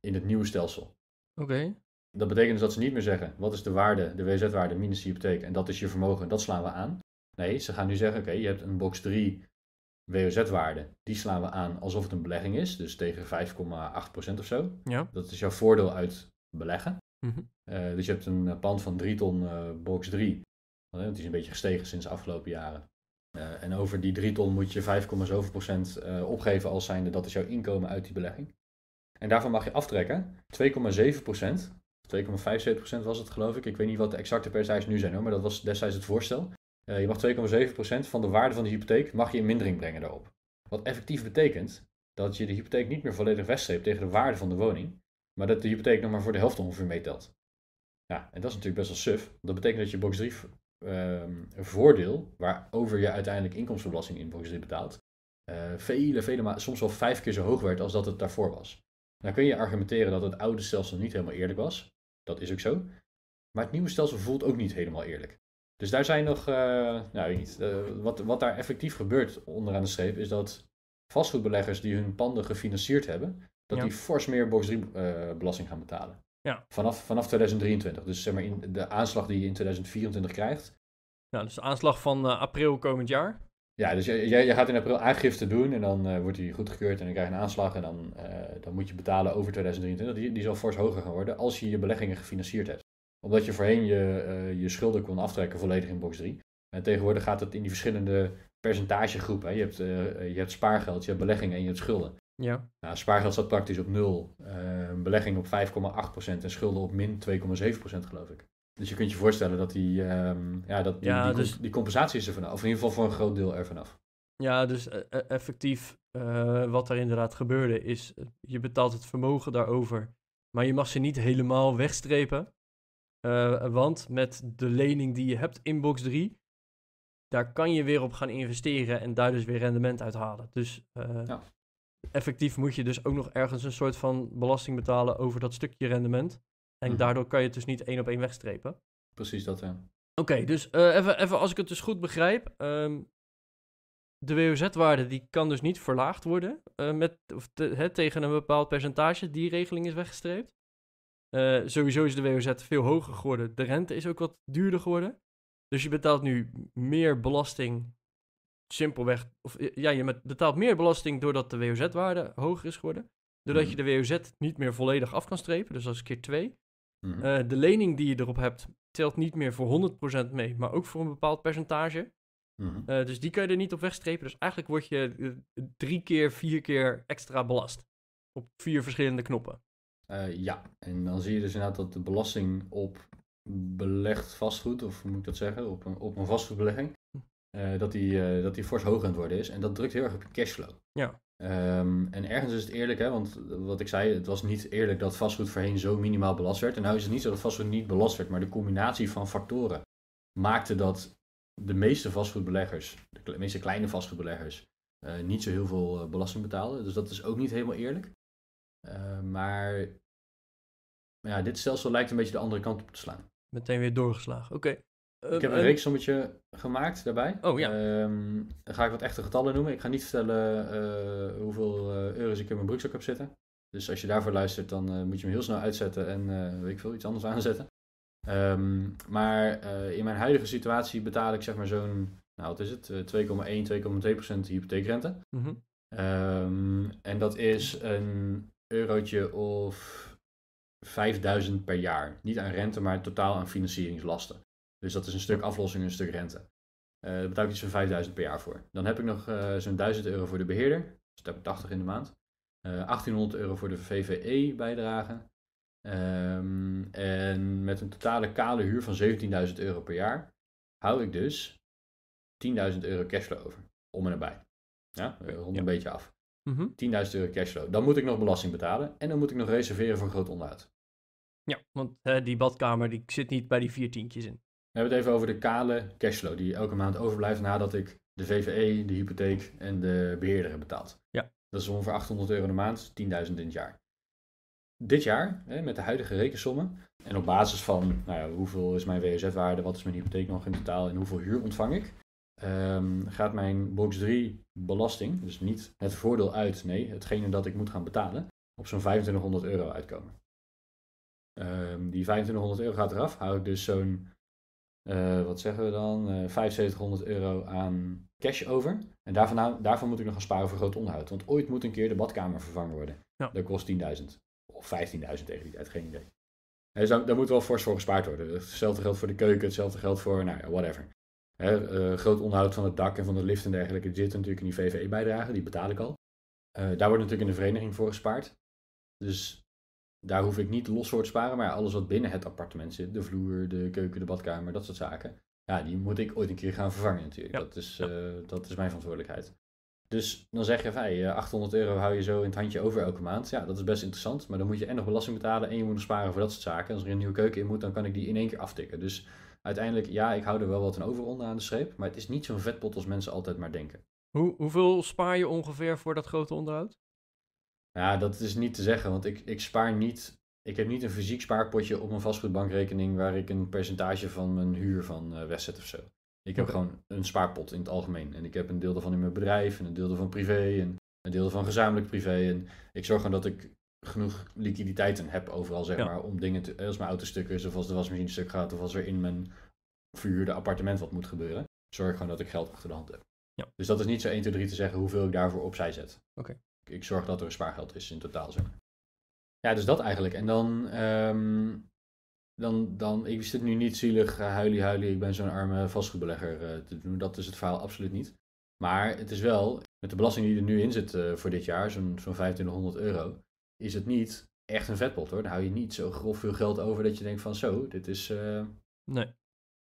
In het nieuwe stelsel. Oké. Dat betekent dus dat ze niet meer zeggen, wat is de waarde, de WZ-waarde minus de hypotheek, en dat is je vermogen, dat slaan we aan. Nee, ze gaan nu zeggen, oké, je hebt een box 3 wz waarde die slaan we aan alsof het een belegging is, dus tegen 5,8% of zo. Ja. Dat is jouw voordeel uit beleggen. Mhm. Eh, dus je hebt een eh, pand van 3 ton box 3. Want die is een beetje gestegen sinds de afgelopen jaren. Eh, en over die 3 ton moet je 5,7% eh, opgeven als zijnde dat is jouw inkomen uit die belegging. En daarvan mag je aftrekken 2,7%, 2,75% was het geloof ik. Ik weet niet wat de exacte percentages nu zijn hoor, maar dat was destijds het voorstel. Eh, je mag 2,7% van de waarde van de hypotheek mag je in mindering brengen daarop. Wat effectief betekent dat je de hypotheek niet meer volledig wegstreept tegen de waarde van de woning, maar dat de hypotheek nog maar voor de helft ongeveer meetelt. Ja, en dat is natuurlijk best wel suf. Dat betekent dat je box 3 um, voordeel waarover je uiteindelijk inkomstenbelasting in betaalt, uh, eh, vele, vele soms wel vijf keer zo hoog werd als dat het daarvoor was. Dan kun je argumenteren dat het oude stelsel niet helemaal eerlijk was. Dat is ook zo. Maar het nieuwe stelsel voelt ook niet helemaal eerlijk. Dus daar zijn nog, eh, nou weet niet, eh, wat, wat daar effectief gebeurt onderaan de streep is dat vastgoedbeleggers die hun panden gefinancierd hebben, dat die fors meer box 3 belasting gaan betalen. Ja. Vanaf, vanaf 2023. Dus zeg maar in de aanslag die je in 2024 krijgt. Nou, dus de aanslag van eh, april komend jaar. Ja, dus je, gaat in april aangifte doen en dan uh, wordt die goedgekeurd en dan krijg je een aanslag en dan, eh, dan moet je betalen over 2023. Die, die zal fors hoger gaan worden als je je beleggingen gefinancierd hebt. Omdat je voorheen je, je schulden kon aftrekken volledig in box 3. En tegenwoordig gaat het in die verschillende percentagegroepen. Je, hebt, je hebt spaargeld, je hebt beleggingen en je hebt schulden. Ja. Nou, spaargeld staat praktisch op nul. Uh, belegging op 5,8% en schulden op min 2,7% geloof ik. Dus je kunt je voorstellen dat die, ehm, ja, dat die, dus... die, compensatie is er vanaf. Of in ieder geval voor een groot deel er vanaf. Ja, dus eh, eh, effectief wat er inderdaad gebeurde is, je betaalt het vermogen daarover, maar je mag ze niet helemaal wegstrepen. want met de lening die je hebt in box 3, daar kan je weer op gaan investeren en daar dus weer rendement uit halen. Dus effectief moet je dus ook nog ergens een soort van belasting betalen over dat stukje rendement. En mhm. daardoor kan je het dus niet één op één wegstrepen. Precies dat, hè. Oké, dus eh, even, even als ik het dus goed begrijp. Ehm, de WOZ-waarde die kan dus niet verlaagd worden eh, met, of hè, tegen een bepaald percentage. Die regeling is weggestreept. Eh, sowieso is de WOZ veel hoger geworden. De rente is ook wat duurder geworden. Dus je betaalt nu meer belasting simpelweg, of ja, je betaalt meer belasting doordat de WOZ-waarde hoger is geworden. Doordat je mhm. de WOZ niet meer volledig af kan strepen, dus dat is keer twee, mhm. eh, de lening die je erop hebt telt niet meer voor 100% mee, maar ook voor een bepaald percentage. Mhm. Eh, dus die kan je er niet op wegstrepen. Dus eigenlijk word je eh, drie keer, vier keer extra belast. Op vier verschillende knoppen. ja, en dan zie je dus inderdaad dat de belasting op belegd vastgoed, of hoe moet ik dat zeggen, op een, op een vastgoedbelegging, eh, dat, die, uh, dat die fors hoger aan het worden is. En dat drukt heel erg op je cashflow. Ja. Ehm, en ergens is het eerlijk, hè, want wat ik zei, het was niet eerlijk dat vastgoed voorheen zo minimaal belast werd. En nu is het niet zo dat vastgoed niet belast werd, maar de combinatie van factoren maakte dat de meeste vastgoedbeleggers, de meeste kleine vastgoedbeleggers, eh, niet zo heel veel belasting betaalden. Dus dat is ook niet helemaal eerlijk. Ehm, maar ja, dit stelsel lijkt een beetje de andere kant op te slaan. Meteen weer doorgeslagen, oké ik heb ehm, een ehm, reeksommetje gemaakt daarbij. Oh ja. Ehm, dan ga ik wat echte getallen noemen. Ik ga niet vertellen eh, hoeveel eh, euro's ik in mijn broekzak heb zitten. Dus als je daarvoor luistert, dan eh, moet je me heel snel uitzetten en weet ik veel, iets anders aanzetten. maar in mijn huidige situatie betaal ik zeg maar zo'n, nou wat is het, 2,1, 2,2% hypotheekrente. Mm -hmm. en dat is een eurotje of 5000 per jaar. Niet aan rente, maar totaal aan financieringslasten. Dus dat is een stuk aflossing, een stuk rente. Uh, daar betaal ik iets van 5000 per jaar voor. Dan heb ik nog eh, zo'n 1000 euro voor de beheerder. Dus dat heb ik 80 in de maand. Uh, eh, 1800 euro voor de VVE bijdrage. Ehm, en met een totale kale huur van 17.000 euro per jaar hou ik dus 10.000 euro cashflow over. Om en erbij, Ja, rond een beetje af. Mm 10.000 euro cashflow. Dan moet ik nog belasting betalen en dan moet ik nog reserveren voor groot onderhoud. Ja, want die badkamer die zit niet bij die vier tientjes in. We hebben het even over de kale cashflow die elke maand overblijft nadat ik de VVE, de hypotheek en de beheerder heb betaald. Ja. Dat is ongeveer 800 euro per maand, 10.000 in het jaar. Dit jaar, hè, met de huidige rekensommen, en op basis van nou ja, hoeveel is mijn WSF-waarde, wat is mijn hypotheek nog in totaal en hoeveel huur ontvang ik, ehm, gaat mijn box 3 belasting, dus niet het voordeel uit, nee, hetgene dat ik moet gaan betalen, op zo'n 2500 euro uitkomen. Ehm, die 2500 euro gaat eraf, hou ik dus zo'n eh, wat zeggen we dan, uh, eh, 7500 euro aan cash over. En daarvan, daarvan moet ik nog gaan sparen voor groot onderhoud. Want ooit moet een keer de badkamer vervangen worden. Dat kost 10.000 of 15.000 tegen die tijd, geen idee. dus daar, moet wel fors voor gespaard worden. Hetzelfde geld voor de keuken, hetzelfde geld voor, nou ja, whatever. Hè, eh, groot onderhoud van het dak en van de lift en dergelijke zit natuurlijk in die VVE-bijdrage, die betaal ik al. daar wordt natuurlijk in de vereniging voor gespaard. Dus daar hoef ik niet los voor te sparen, maar alles wat binnen het appartement zit, de vloer, de keuken, de badkamer, dat soort zaken, ja, die moet ik ooit een keer gaan vervangen natuurlijk. Dat, is, eh, dat is mijn verantwoordelijkheid. Dus dan zeg je 800 eh, euro hou je zo in het handje over elke maand. Ja, dat is best interessant, maar dan moet je en nog belasting betalen en je moet nog sparen voor dat soort zaken. Als er een nieuwe keuken in moet, dan kan ik die in één keer aftikken. Dus uiteindelijk, ja, ik hou er wel wat een overronde aan de scheep, maar het is niet zo'n vetpot als mensen altijd maar denken. Hoe, hoeveel spaar je ongeveer voor dat grote onderhoud? Ja, dat is niet te zeggen, want ik, ik spaar niet. Ik heb niet een fysiek spaarpotje op mijn vastgoedbankrekening waar ik een percentage van mijn huur van uh, wegzet of zo. Ik heb gewoon een spaarpot in het algemeen. En ik heb een deel daarvan in mijn bedrijf, en een deel daarvan privé, en een deel van gezamenlijk privé. En ik zorg gewoon dat ik genoeg liquiditeiten heb overal, zeg maar, om dingen te... Eh, als mijn auto stuk is, of als de wasmachine stuk gaat, of als er in mijn verhuurde appartement wat moet gebeuren, zorg gewoon dat ik geld achter de hand heb. Ja. Dus dat is niet zo 1, 2, 3 te zeggen hoeveel ik daarvoor opzij zet. Oké. Ik zorg dat er spaargeld is in totaal, zeg Ja, dus dat eigenlijk. En dan, um, dan, dan ik zit nu niet zielig, eh, huilie, huilie, ik ben zo'n arme vastgoedbelegger eh, te doen. Dat is het verhaal absoluut niet. Maar het is wel, met de belasting die er nu in zit eh, voor dit jaar, zo'n zo'n 2500 euro, is het niet echt een vetpot hoor. Dan hou je niet zo grof veel geld over dat je denkt van zo, dit is... Nee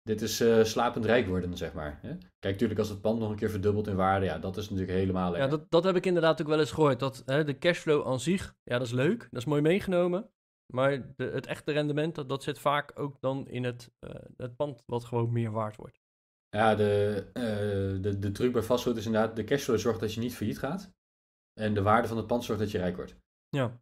dit is uh, slapend rijk worden, zeg maar. Hè? Kijk, natuurlijk als het pand nog een keer verdubbelt in waarde, ja, dat is natuurlijk helemaal Ja, dat, dat heb ik inderdaad ook wel eens gehoord. Dat hè, de cashflow aan zich, ja, dat is leuk, dat is mooi meegenomen. Maar de, het echte rendement, dat, zit vaak ook dan in eh, het, pand wat gewoon meer waard wordt. Ja, de, eh, de, de truc bij vastgoed is inderdaad, de cashflow zorgt dat je niet failliet gaat. En de waarde van het pand zorgt dat je rijk wordt. Ja.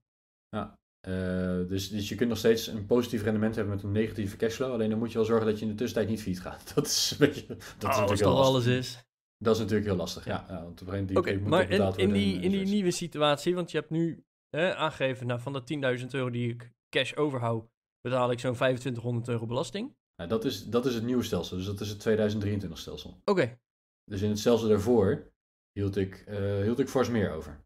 Ja, eh, dus, dus je kunt nog steeds een positief rendement hebben met een negatieve cashflow. Alleen dan moet je wel zorgen dat je in de tussentijd niet failliet gaat. Dat is een beetje. Dat is oh, natuurlijk heel alles is. Dat is natuurlijk heel lastig. Ja, want op een die okay, moet maar in, in, die, in die nieuwe situatie, want je hebt nu eh, aangegeven, nou, van de 10.000 euro die ik cash overhoud, betaal ik zo'n 2500 euro belasting. dat, is, dat is het nieuwe stelsel, dus dat is het 2023 stelsel. Oké. Dus in het stelsel daarvoor hield ik, eh, hield ik fors meer over.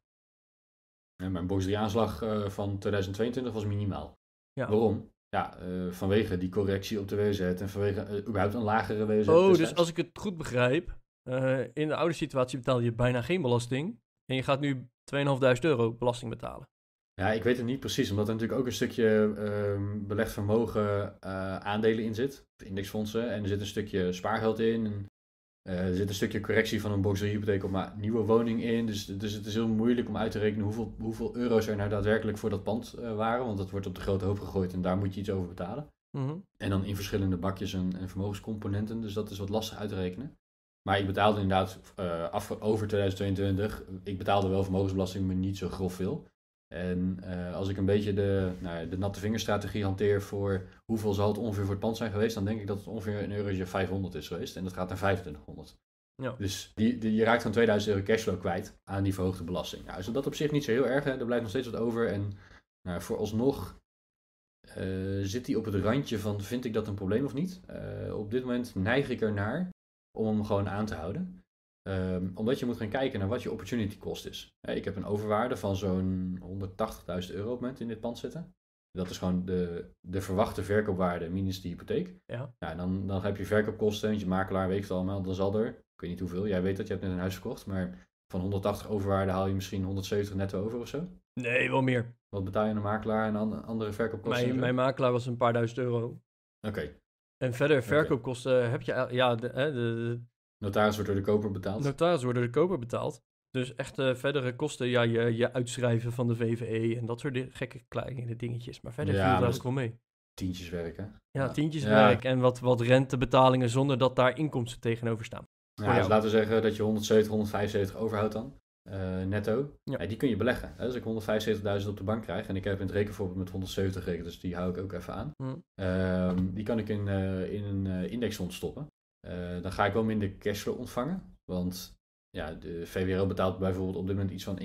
Mijn box 3 aanslag eh, van 2022 was minimaal. Ja. Waarom? Ja, eh, vanwege die correctie op de WZ en vanwege eh, überhaupt een lagere WZ. Oh, dus als ik het goed begrijp, in de oude situatie betaalde je bijna geen belasting. En je gaat nu 2.500 euro belasting betalen. Ja, ik weet het niet precies, omdat er natuurlijk ook een stukje ehm, belegd vermogen aandelen in zit, indexfondsen. En er zit een stukje spaargeld in. En eh, er zit een stukje correctie van een boxerhypotheek op maar nieuwe woning in. Dus, dus het is heel moeilijk om uit te rekenen hoeveel, hoeveel euro's er nou daadwerkelijk voor dat pand eh, waren. Want dat wordt op de grote hoop gegooid en daar moet je iets over betalen. Mhm. En dan in verschillende bakjes en, en, vermogenscomponenten. Dus dat is wat lastig uit te rekenen. Maar ik betaalde inderdaad eh, af, over 2022. Ik betaalde wel vermogensbelasting, maar niet zo grof veel. En eh, als ik een beetje de, nou, de natte vingerstrategie hanteer voor hoeveel zal het ongeveer voor het pand zijn geweest, dan denk ik dat het ongeveer een eurotje 500 is geweest. En dat gaat naar 2500. Ja. Dus die, die, je raakt dan 2000 euro cashflow kwijt aan die verhoogde belasting. Nou, is dat op zich niet zo heel erg. Hè? Er blijft nog steeds wat over. En nou, vooralsnog eh, zit hij op het randje van vind ik dat een probleem of niet. Eh, op dit moment neig ik ernaar om hem gewoon aan te houden. Ehm, omdat je moet gaan kijken naar wat je opportunity cost is. ik heb een overwaarde van zo'n 180.000 euro op moment in dit pand zitten. Dat is gewoon de, de verwachte verkoopwaarde minus de hypotheek. Ja. Nou, dan, dan heb je verkoopkosten, want je makelaar weet het allemaal. Dan zal er, ik weet niet hoeveel, jij weet dat, je hebt net een huis verkocht. Maar van 180 overwaarde haal je misschien 170 netto over of zo? Nee, wel meer. Wat betaal je aan de makelaar en andere verkoopkosten? Mijn, mijn makelaar was een paar duizend euro. Oké. En verder, verkoopkosten heb je... Ja, de Notaris wordt door de koper betaald. Notaris worden door de koper betaald. Dus echt eh, verdere kosten, ja, je, je uitschrijven van de VVE en dat soort gekke kleine dingetjes. Maar verder ja, viel dat ook wel mee. Tientjes werken. Ja, ja. tientjes werk en wat, wat rentebetalingen zonder dat daar inkomsten tegenover staan. Nou, dus laten we zeggen dat je 170, 175 overhoudt dan, eh, netto. Ja. die kun je beleggen. Dus als Dus ik 175.000 op de bank krijg en ik heb in het rekenvoorbeeld met 170 rekenen. dus die hou ik ook even aan. Hm. Ehm, die kan ik in, uh, in een indexfonds stoppen. Eh, dan ga ik wel minder cashflow ontvangen. Want ja, de VWRL betaalt bijvoorbeeld op dit moment iets van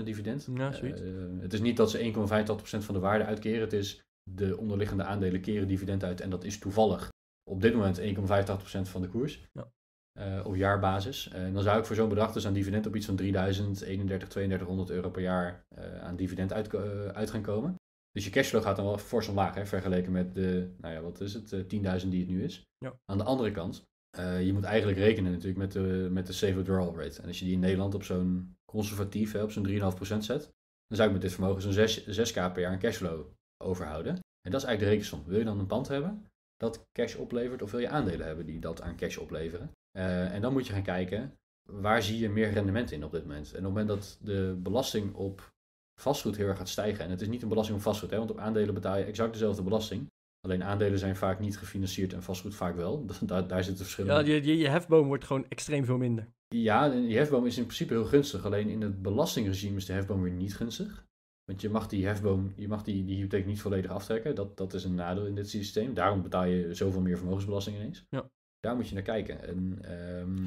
1,85% dividend. Ja, eh, het is niet dat ze 1,85% van de waarde uitkeren. Het is de onderliggende aandelen keren dividend uit. En dat is toevallig op dit moment 1,85% van de koers. Ja. Eh, op jaarbasis. En dan zou ik voor zo'n bedrag dus aan dividend op iets van 3000, 31, 3200 euro per jaar aan dividend uit, uit gaan komen. Dus je cashflow gaat dan wel fors omlaag hè, vergeleken met de, nou ja, wat is het, 10.000 eh, die het nu is. Ja. Aan de andere kant, eh, je moet eigenlijk rekenen natuurlijk met de, met de save withdrawal rate. En als je die in Nederland op zo'n conservatief, hè, op zo'n 3,5% zet, dan zou ik met dit vermogen zo'n 6, 6k per jaar een cashflow overhouden. En dat is eigenlijk de rekensom. Wil je dan een pand hebben dat cash oplevert, of wil je aandelen hebben die dat aan cash opleveren? Eh, en dan moet je gaan kijken, waar zie je meer rendement in op dit moment? En op het moment dat de belasting op vastgoed heel erg gaat stijgen. En het is niet een belasting op vastgoed, hè, want op aandelen betaal je exact dezelfde belasting. Alleen aandelen zijn vaak niet gefinancierd en vastgoed vaak wel. Daar, daar zit het verschil ja, je, je, hefboom wordt gewoon extreem veel minder. Ja, die hefboom is in principe heel gunstig. Alleen in het belastingregime is de hefboom weer niet gunstig. Want je mag die hefboom, je mag die, die hypotheek niet volledig aftrekken. Dat, dat is een nadeel in dit systeem. Daarom betaal je zoveel meer vermogensbelasting ineens. Ja. Daar moet je naar kijken. En, ehm,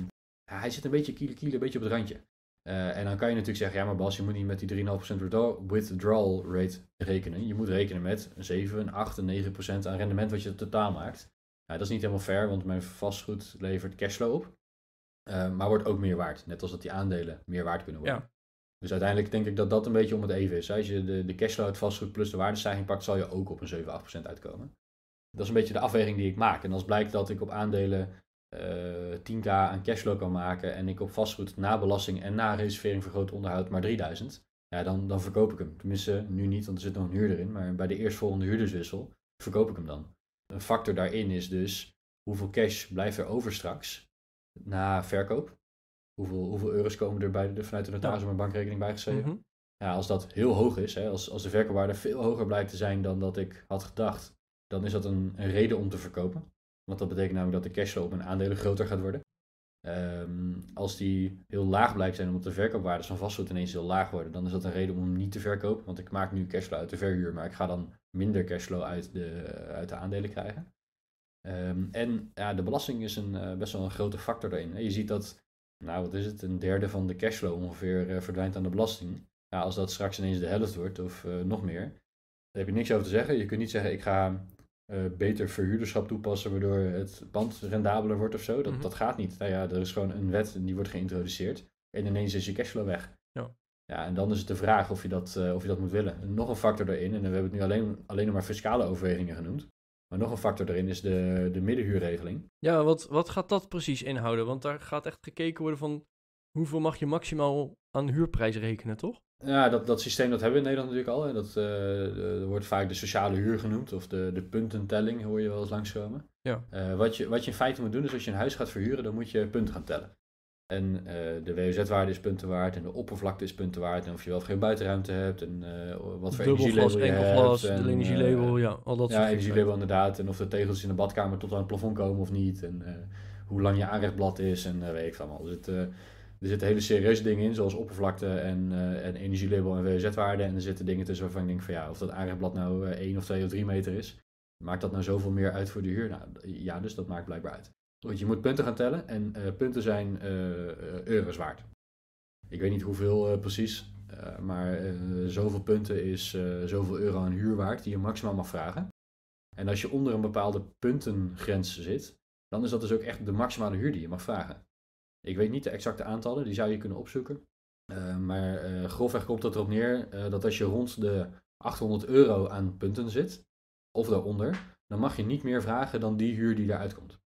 hij zit een beetje kiele kilo, een beetje op het randje. Eh, en dan kan je natuurlijk zeggen, ja maar Bas, je moet niet met die 3,5% withdrawal rate rekenen. Je moet rekenen met 7, 8 9% aan rendement wat je totaal maakt. dat is niet helemaal fair, want mijn vastgoed levert cashflow op. Eh, maar wordt ook meer waard, net als dat die aandelen meer waard kunnen worden. Dus uiteindelijk denk ik dat dat een beetje om het even is. Als je de, de cashflow uit vastgoed plus de waardestijging pakt, zal je ook op een 7, 8% uitkomen. Dat is een beetje de afweging die ik maak. En als blijkt dat ik op aandelen 10k eh, aan cashflow kan maken en ik op vastgoed na belasting en na reservering vergroot onderhoud maar 3000, ja, dan, dan verkoop ik hem. Tenminste, nu niet, want er zit nog een huurder in, maar bij de eerstvolgende huurderswissel verkoop ik hem dan. Een factor daarin is dus hoeveel cash blijft er over straks na verkoop. Hoeveel, hoeveel euro's komen er bij de, vanuit de notaris op mijn bankrekening bijgeschreven? Mhm. ja, als dat heel hoog is, hè, als, als de verkoopwaarde veel hoger blijkt te zijn dan dat ik had gedacht, dan is dat een reden om te verkopen. Want dat betekent namelijk dat de cashflow op mijn aandelen groter gaat worden. Ehm, als die heel laag blijkt zijn omdat de verkoopwaardes van vastgoed ineens heel laag worden, dan is dat een reden om hem niet te verkopen. Want ik maak nu cashflow uit de verhuur, maar ik ga dan minder cashflow uit de, uit de aandelen krijgen. Ehm, en ja, de belasting is een, eh, best wel een grote factor daarin. Je ziet dat, nou wat is het, een derde van de cashflow ongeveer eh, verdwijnt aan de belasting. Ja, als dat straks ineens de helft wordt of eh, nog meer, daar heb je niks over te zeggen. Je kunt niet zeggen, ik ga eh, beter verhuurderschap toepassen, waardoor het pand rendabeler wordt of zo. Dat, mhm. dat gaat niet. Nou ja, er is gewoon een wet en die wordt geïntroduceerd. En ineens is je cashflow weg. Ja. ja en dan is het de vraag of je dat, eh, of je dat moet willen. nog een factor erin, en we hebben het nu alleen, alleen maar fiscale overwegingen genoemd. Maar nog een factor erin is de, de middenhuurregeling. Ja, wat, wat gaat dat precies inhouden? Want daar gaat echt gekeken worden van hoeveel mag je maximaal aan huurprijs rekenen, toch? Ja, dat, dat systeem dat hebben we in Nederland natuurlijk al. en Dat, eh, wordt vaak de sociale huur genoemd of de, de puntentelling hoor je wel eens langskomen. Ja. Eh, wat, je, wat je in feite moet doen is als je een huis gaat verhuren, dan moet je punten gaan tellen. En eh, de WOZ-waarde is punten waard en de oppervlakte is punten waard. En of je wel of geen buitenruimte hebt en wat voor energielabel je hebt. En, de energielabel, ja, al dat Ja, energielabel inderdaad. En of de tegels in de badkamer tot aan het plafond komen of niet. En hoe lang je aanrechtblad is en weet ik allemaal. Dus het, er zitten hele serieuze dingen in, zoals oppervlakte en, eh, en energielabel en WZ-waarde. En er zitten dingen tussen waarvan ik denk van ja, of dat blad nou 1 eh, of 2 of 3 meter is. Maakt dat nou zoveel meer uit voor de huur? Nou ja, dus dat maakt blijkbaar uit. Want je moet punten gaan tellen en eh, punten zijn uh, euro's waard. Ik weet niet hoeveel precies, maar zoveel punten is zoveel euro aan huur waard die je maximaal mag vragen. En als je onder een bepaalde puntengrens zit, dan is dat dus ook echt de maximale huur die je mag vragen. Ik weet niet de exacte aantallen, die zou je kunnen opzoeken. Eh, maar eh, grofweg komt dat erop neer eh, dat als je rond de 800 euro aan punten zit, of daaronder, dan mag je niet meer vragen dan die huur die eruit komt.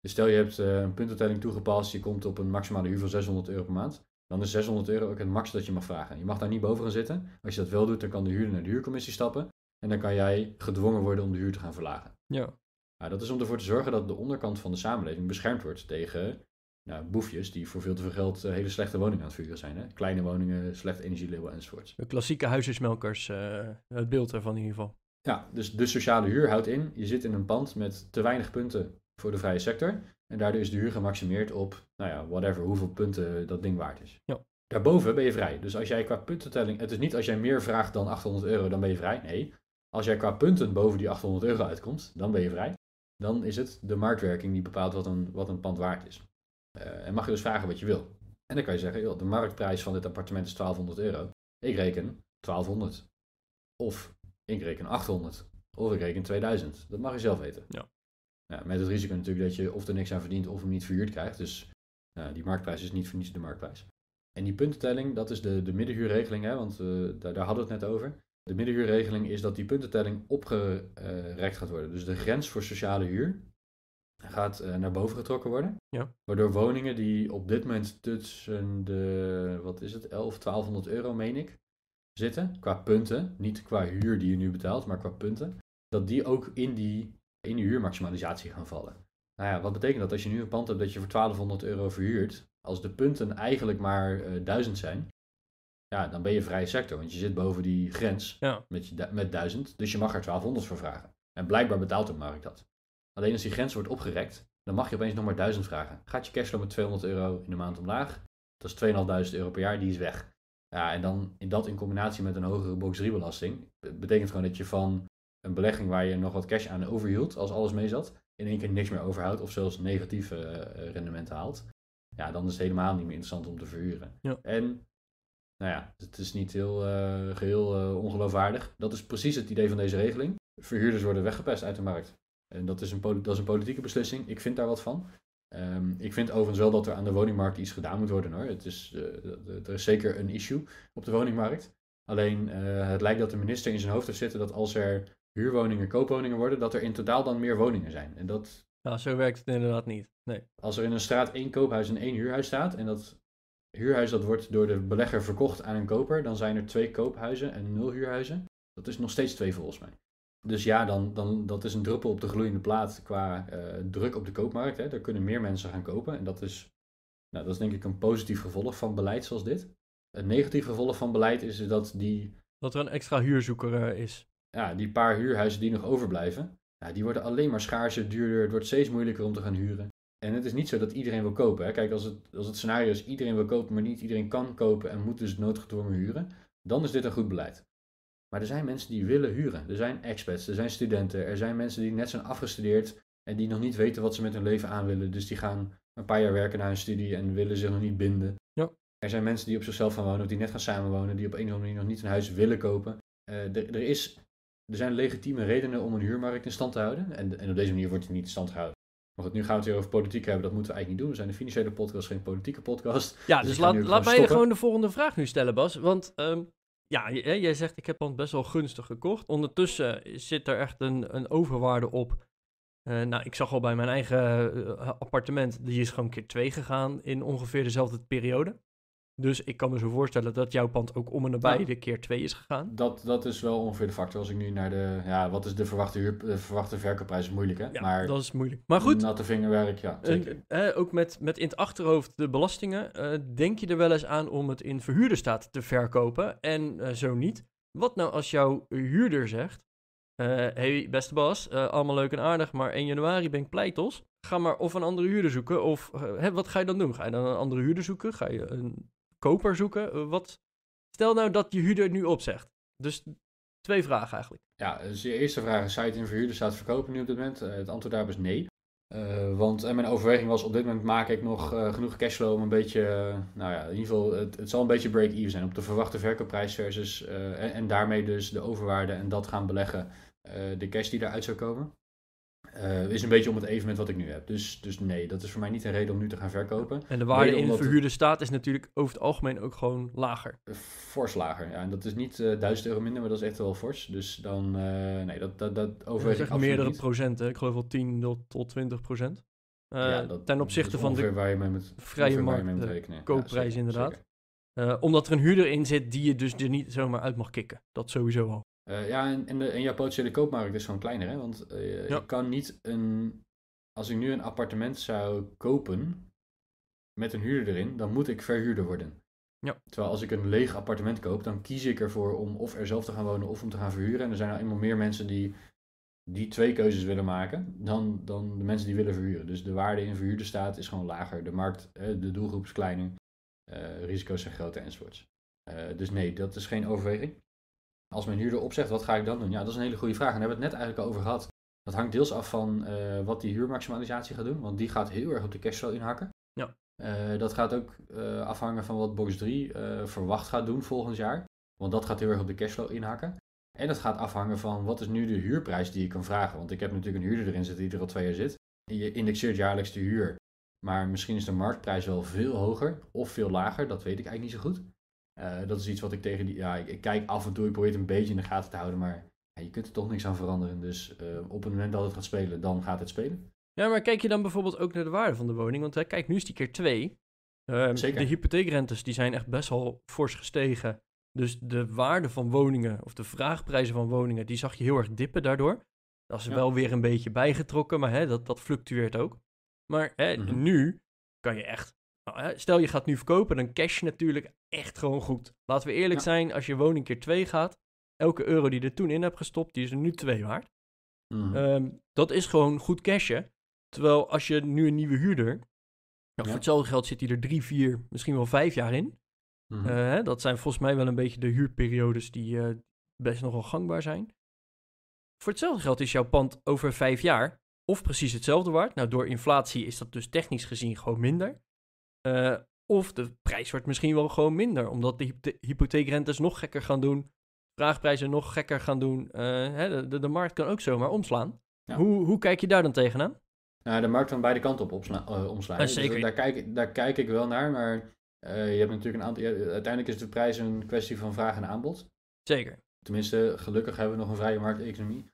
Dus stel je hebt een puntentelling toegepast, je komt op een maximale huur van 600 euro per maand, dan is 600 euro ook het max dat je mag vragen. Je mag daar niet boven gaan zitten. Als je dat wel doet, dan kan de huurder naar de huurcommissie stappen en dan kan jij gedwongen worden om de huur te gaan verlagen. Ja. Nou, dat is om ervoor te zorgen dat de onderkant van de samenleving beschermd wordt tegen nou, boefjes die voor veel te veel geld eh, hele slechte woningen aan het vuren zijn. Hè? Kleine woningen, slecht energielabel enzovoort. De klassieke huisjesmelkers, eh, het beeld ervan in ieder geval. Ja, dus de sociale huur houdt in, je zit in een pand met te weinig punten voor de vrije sector. En daardoor is de huur gemaximeerd op, nou ja, whatever, hoeveel punten dat ding waard is. Ja. Daarboven ben je vrij. Dus als jij qua puntentelling, het is niet als jij meer vraagt dan 800 euro, dan ben je vrij. Nee, als jij qua punten boven die 800 euro uitkomt, dan ben je vrij. Dan is het de marktwerking die bepaalt wat een, wat een pand waard is. Eh, en mag je dus vragen wat je wil. En dan kan je zeggen, joh, de marktprijs van dit appartement is 1200 euro. Ik reken 1200. Of ik reken 800. Of ik reken 2000. Dat mag je zelf weten. Ja. ja met het risico natuurlijk dat je of er niks aan verdient of hem niet verhuurd krijgt. Dus eh, die marktprijs is niet voor niets de marktprijs. En die puntentelling, dat is de, de middenhuurregeling, hè, want eh, daar, daar hadden we het net over. De middenhuurregeling is dat die puntentelling opgerekt gaat worden. Dus de grens voor sociale huur, gaat eh, naar boven getrokken worden. Ja. Waardoor woningen die op dit moment tussen de, wat is het, 11, 1200 euro meen ik, zitten, qua punten, niet qua huur die je nu betaalt, maar qua punten, dat die ook in die, in die huurmaximalisatie gaan vallen. Nou ja, wat betekent dat als je nu een pand hebt dat je voor 1200 euro verhuurt, als de punten eigenlijk maar uh, eh, 1000 zijn, ja, dan ben je vrije sector, want je zit boven die grens met, je, met 1000, dus je mag er 1200 voor vragen. En blijkbaar betaalt de markt dat. Alleen als die grens wordt opgerekt, dan mag je opeens nog maar 1000 vragen. Gaat je cashflow met 200 euro in de maand omlaag? Dat is 2.500 euro per jaar, die is weg. Ja, en dan in dat in combinatie met een hogere box 3 belasting, betekent gewoon dat je van een belegging waar je nog wat cash aan overhield, als alles mee zat, in één keer niks meer overhoudt of zelfs negatieve eh, eh, rendementen haalt. Ja, dan is het helemaal niet meer interessant om te verhuren. En nou ja, het is niet heel eh, geheel ongeloofwaardig. Dat is precies het idee van deze regeling. Verhuurders worden weggepest uit de markt. En dat is, een, dat is een politieke beslissing. Ik vind daar wat van. Ehm, ik vind overigens wel dat er aan de woningmarkt iets gedaan moet worden hoor. Het is, eh, er is zeker een issue op de woningmarkt. Alleen eh, het lijkt dat de minister in zijn hoofd heeft zitten dat als er huurwoningen koopwoningen worden, dat er in totaal dan meer woningen zijn. En dat... Nou, zo werkt het inderdaad niet. Nee. Als er in een straat één koophuis en één huurhuis staat en dat huurhuis dat wordt door de belegger verkocht aan een koper, dan zijn er twee koophuizen en nul huurhuizen. Dat is nog steeds twee volgens mij. Dus ja, dan, dan, dat is een druppel op de gloeiende plaat qua eh, druk op de koopmarkt. Hè. Er kunnen meer mensen gaan kopen. En dat is, nou, dat is denk ik een positief gevolg van beleid zoals dit. Een negatief gevolg van beleid is dat die... Dat er een extra huurzoeker eh, is. Ja, die paar huurhuizen die nog overblijven, die worden alleen maar schaarser, duurder. Het wordt steeds moeilijker om te gaan huren. En het is niet zo dat iedereen wil kopen. Hè. Kijk, als het, als het scenario is iedereen wil kopen, maar niet iedereen kan kopen en moet dus noodgedwongen huren, dan is dit een goed beleid. Maar er zijn mensen die willen huren. Er zijn expats, er zijn studenten, er zijn mensen die net zijn afgestudeerd en die nog niet weten wat ze met hun leven aan willen. Dus die gaan een paar jaar werken na hun studie en willen zich nog niet binden. Ja. Er zijn mensen die op zichzelf gaan wonen of die net gaan samenwonen, die op een of andere manier nog niet een huis willen kopen. Eh, er, er, is, er zijn legitieme redenen om een huurmarkt in stand te houden. En, en op deze manier wordt het niet in stand gehouden. Maar goed, nu gaan we het weer over politiek hebben. Dat moeten we eigenlijk niet doen. We zijn een financiële podcast, geen politieke podcast. Ja, dus, dus laat, laat mij gewoon de volgende vraag nu stellen, Bas. Want ehm, ja, jij zegt ik heb dan best wel gunstig gekocht. Ondertussen zit er echt een, een overwaarde op. Eh, nou, ik zag al bij mijn eigen eh, appartement, die is gewoon een keer twee gegaan in ongeveer dezelfde periode. Dus ik kan me zo voorstellen dat jouw pand ook om en nabij de keer twee is gegaan. Dat, dat is wel ongeveer de factor. Als ik nu naar de. Ja, wat is de verwachte, huur, verwachte verkoopprijs? moeilijk, hè? Ja, maar dat is moeilijk. Maar goed. Natte vingerwerk, ja. eh, eh ook met, met in het achterhoofd de belastingen. Eh, denk je er wel eens aan om het in verhuurderstaat staat te verkopen? En eh, zo niet. Wat nou als jouw huurder zegt: hey, beste Bas, allemaal leuk en aardig, maar 1 januari ben ik pleitos ga maar of een andere huurder zoeken. Of wat ga je dan doen? Ga je dan een andere huurder zoeken? Ga je een koper zoeken. Eh, wat, stel nou dat je huurder nu opzegt. Dus twee vragen eigenlijk. Ja, dus de eerste vraag is, zou je het in verhuurder staat verkopen nu op dit moment? Eh, het antwoord daarop is nee. Eh, want en mijn overweging was, op dit moment maak ik nog uh, genoeg cashflow om een beetje, nou ja, in ieder geval, het, zal een beetje break-even zijn op de verwachte verkoopprijs versus, en, en, daarmee dus de overwaarde en dat gaan beleggen, de cash die eruit zou komen. Uh, is een beetje om het evenement wat ik nu heb. Dus, dus nee, dat is voor mij niet een reden om nu te gaan verkopen. En de waarde in verhuurde staat is natuurlijk over het algemeen ook gewoon lager. Eh, fors lager, ja. En dat is niet uh, eh, 1000 euro minder, maar dat is echt wel fors. Dus dan, nee, dat, dat, dat overweeg ik meerdere procenten, ik geloof wel 10 tot 20 procent. ten opzichte van de vrije markt, mee koopprijs inderdaad. omdat er een huurder in zit die je dus er niet zomaar uit mag kicken. Dat sowieso al. Eh, ja, en, de, en jouw potentiële koopmarkt is gewoon kleiner, hè? Want uh, eh, ik kan niet een... Als ik nu een appartement zou kopen met een huurder erin, dan moet ik verhuurder worden. Ja. Terwijl als ik een leeg appartement koop, dan kies ik ervoor om of er zelf te gaan wonen of om te gaan verhuren. En er zijn al nou eenmaal meer mensen die die twee keuzes willen maken dan, dan de mensen die willen verhuren. Dus de waarde in verhuurderstaat staat is gewoon lager. De markt, de doelgroep is kleiner. Eh, risico's zijn groter enzovoorts. Uh, dus nee, dat is geen overweging. Als mijn huurder opzegt, wat ga ik dan doen? Ja, dat is een hele goede vraag. En daar hebben we het net eigenlijk over gehad. Dat hangt deels af van eh, wat die huurmaximalisatie gaat doen, want die gaat heel erg op de cashflow inhakken. Ja. Eh, dat gaat ook eh, afhangen van wat Box 3 verwacht gaat doen volgend jaar, want dat gaat heel erg op de cashflow inhakken. En dat gaat afhangen van wat is nu de huurprijs die je kan vragen, want ik heb natuurlijk een huurder erin zitten die er al twee jaar zit. En je indexeert jaarlijks de huur, maar misschien is de marktprijs wel veel hoger of veel lager, dat weet ik eigenlijk niet zo goed. Eh, dat is iets wat ik tegen die. Ja, ik, kijk af en toe, ik probeer het een beetje in de gaten te houden, maar ja, je kunt er toch niks aan veranderen. Dus eh, op het moment dat het gaat spelen, dan gaat het spelen. Ja, maar kijk je dan bijvoorbeeld ook naar de waarde van de woning? Want kijk, nu is die keer twee Um, de hypotheekrentes die zijn echt best wel fors gestegen. Dus de waarde van woningen of de vraagprijzen van woningen, die zag je heel erg dippen daardoor. Dat is wel weer een beetje bijgetrokken, maar hè, dat, dat fluctueert ook. Maar hè, mhm. nu kan je echt nou, stel je gaat nu verkopen, dan cash je natuurlijk echt gewoon goed. Laten we eerlijk zijn, als je woning keer 2 gaat, elke euro die je er toen in hebt gestopt, die is er nu 2 waard. Mhm. Ehm, dat is gewoon goed cashen. Terwijl als je nu een nieuwe huurder, nou, voor hetzelfde geld zit hij er 3, 4, misschien wel 5 jaar in. Mhm. Eh, dat zijn volgens mij wel een beetje de huurperiodes die eh, best nogal gangbaar zijn. Voor hetzelfde geld is jouw pand over 5 jaar of precies hetzelfde waard. Nou, door inflatie is dat dus technisch gezien gewoon minder. Eh, of de prijs wordt misschien wel gewoon minder, omdat de hypotheekrentes nog gekker gaan doen, vraagprijzen nog gekker gaan doen. Eh, hè, de, de, markt kan ook zomaar omslaan. Hoe, hoe kijk je daar dan tegenaan? Nou, de markt kan beide kanten op eh, omslaan. Dus daar, kijk, daar kijk ik wel naar, maar je hebt natuurlijk een aantal. uiteindelijk is de prijs een kwestie van vraag en aanbod. Zeker. Tenminste, gelukkig hebben we nog een vrije markteconomie.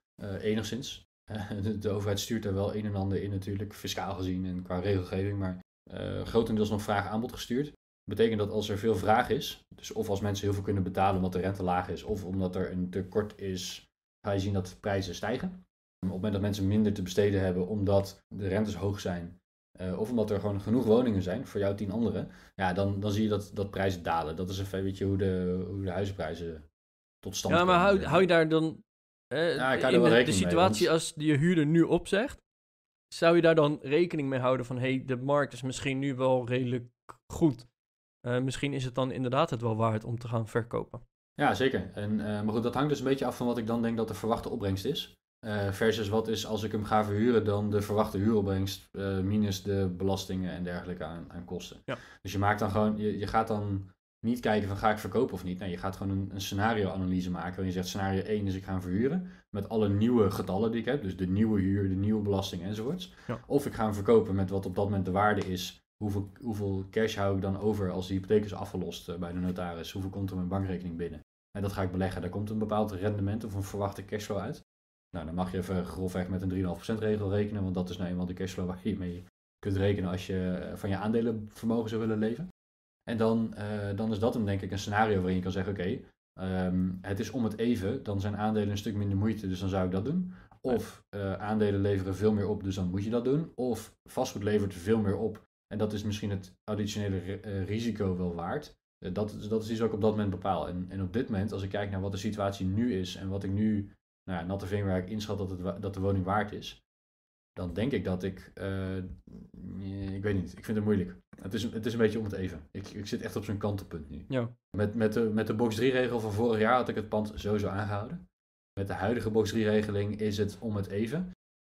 enigszins. de, overheid stuurt er wel een en ander in, natuurlijk, fiscaal gezien en qua regelgeving. Maar uh, grotendeels nog vraag aanbod gestuurd. Dat betekent dat als er veel vraag is, dus of als mensen heel veel kunnen betalen omdat de rente laag is, of omdat er een tekort is, ga je zien dat prijzen stijgen. Op het moment dat mensen minder te besteden hebben omdat de rentes hoog zijn, eh, of omdat er gewoon genoeg woningen zijn voor jou tien anderen, ja, dan, dan zie je dat, dat prijzen dalen. Dat is een beetje hoe, de, hoe de huizenprijzen tot stand komen. Ja, maar hou, je daar dan eh, in de, situatie als je huurder nu opzegt, zou je daar dan rekening mee houden van, hey, de markt is misschien nu wel redelijk goed. Eh, misschien is het dan inderdaad het wel waard om te gaan verkopen. Ja, zeker. En, eh, maar goed, dat hangt dus een beetje af van wat ik dan denk dat de verwachte opbrengst is. Eh, versus wat is als ik hem ga verhuren, dan de verwachte huuropbrengst minus de belastingen en dergelijke aan, aan kosten. Ja. Dus je maakt dan gewoon, je, je gaat dan niet kijken van ga ik verkopen of niet. Nee, je gaat gewoon een, een scenario-analyse maken. Waarin je zegt scenario 1 is ik ga verhuren. Met alle nieuwe getallen die ik heb. Dus de nieuwe huur, de nieuwe belasting enzovoorts. Of ik ga hem verkopen met wat op dat moment de waarde is. Hoeveel, hoeveel cash hou ik dan over als de hypotheek is afgelost eh, bij de notaris? Hoeveel komt er mijn bankrekening binnen? En dat ga ik beleggen. Daar komt een bepaald rendement of een verwachte cashflow uit. Nou, dan mag je even grofweg met een 3,5% regel rekenen. Want dat is nou eenmaal de cashflow waar je mee kunt rekenen als je eh, van je aandelenvermogen zou willen leven. En dan, eh, dan is dat dan denk ik een scenario waarin je kan zeggen, oké, ehm, het is om het even, dan zijn aandelen een stuk minder moeite, dus dan zou ik dat doen. Of eh, aandelen leveren veel meer op, dus dan moet je dat doen. Of vastgoed levert veel meer op en dat is misschien het additionele eh, risico wel waard. dat, dat is iets wat ik op dat moment bepaal. En, en op dit moment, als ik kijk naar wat de situatie nu is en wat ik nu, nou ja, natte vinger waar ik inschat dat, het, dat de woning waard is, dan denk ik dat ik. Eh, ik weet niet, ik vind het moeilijk. Het is, het is een beetje om het even. Ik, ik zit echt op zo'n kantelpunt nu. Ja. Met, met, de, met de box 3 regel van vorig jaar had ik het pand sowieso aangehouden. Met de huidige box 3 regeling is het om het even.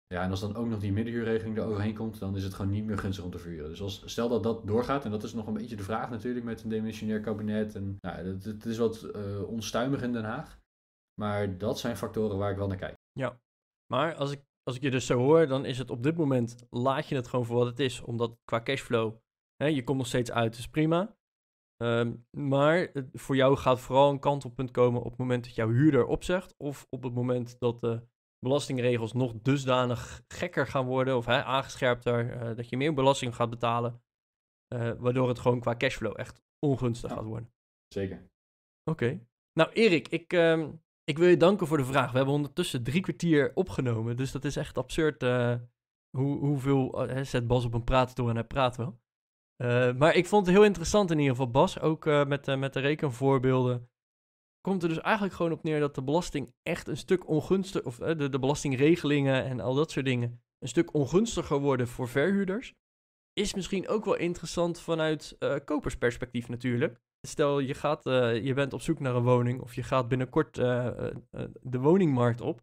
Ja, en als dan ook nog die middenhuurregeling er overheen komt, dan is het gewoon niet meer gunstig om te vuren. Dus als, stel dat dat doorgaat, en dat is nog een beetje de vraag natuurlijk met een demissionair kabinet. En, nou, het, is wat eh, onstuimig in Den Haag. Maar dat zijn factoren waar ik wel naar kijk. Ja, maar als ik als ik je dus zo hoor, dan is het op dit moment, laat je het gewoon voor wat het is. Omdat qua cashflow, hè, je komt nog steeds uit, is dus prima. Ehm, maar voor jou gaat vooral een kantelpunt komen op het moment dat jouw huurder opzegt. Of op het moment dat de belastingregels nog dusdanig gekker gaan worden. Of hè, aangescherpter, eh, dat je meer belasting gaat betalen. Eh, waardoor het gewoon qua cashflow echt ongunstig gaat worden. Zeker. Oké. Nou, Erik, ik ehm, ik wil je danken voor de vraag. We hebben ondertussen drie kwartier opgenomen. Dus dat is echt absurd eh, hoeveel... Eh, zet Bas op een toe en hij praat wel. Eh, maar ik vond het heel interessant in ieder geval, Bas. Ook met, met de rekenvoorbeelden. Komt er dus eigenlijk gewoon op neer dat de belasting echt een stuk ongunstig... Of de, de belastingregelingen en al dat soort dingen... een stuk ongunstiger worden voor verhuurders. Is misschien ook wel interessant vanuit kopersperspectief natuurlijk. Stel, je, gaat, eh, je bent op zoek naar een woning of je gaat binnenkort eh, eh, de woningmarkt op.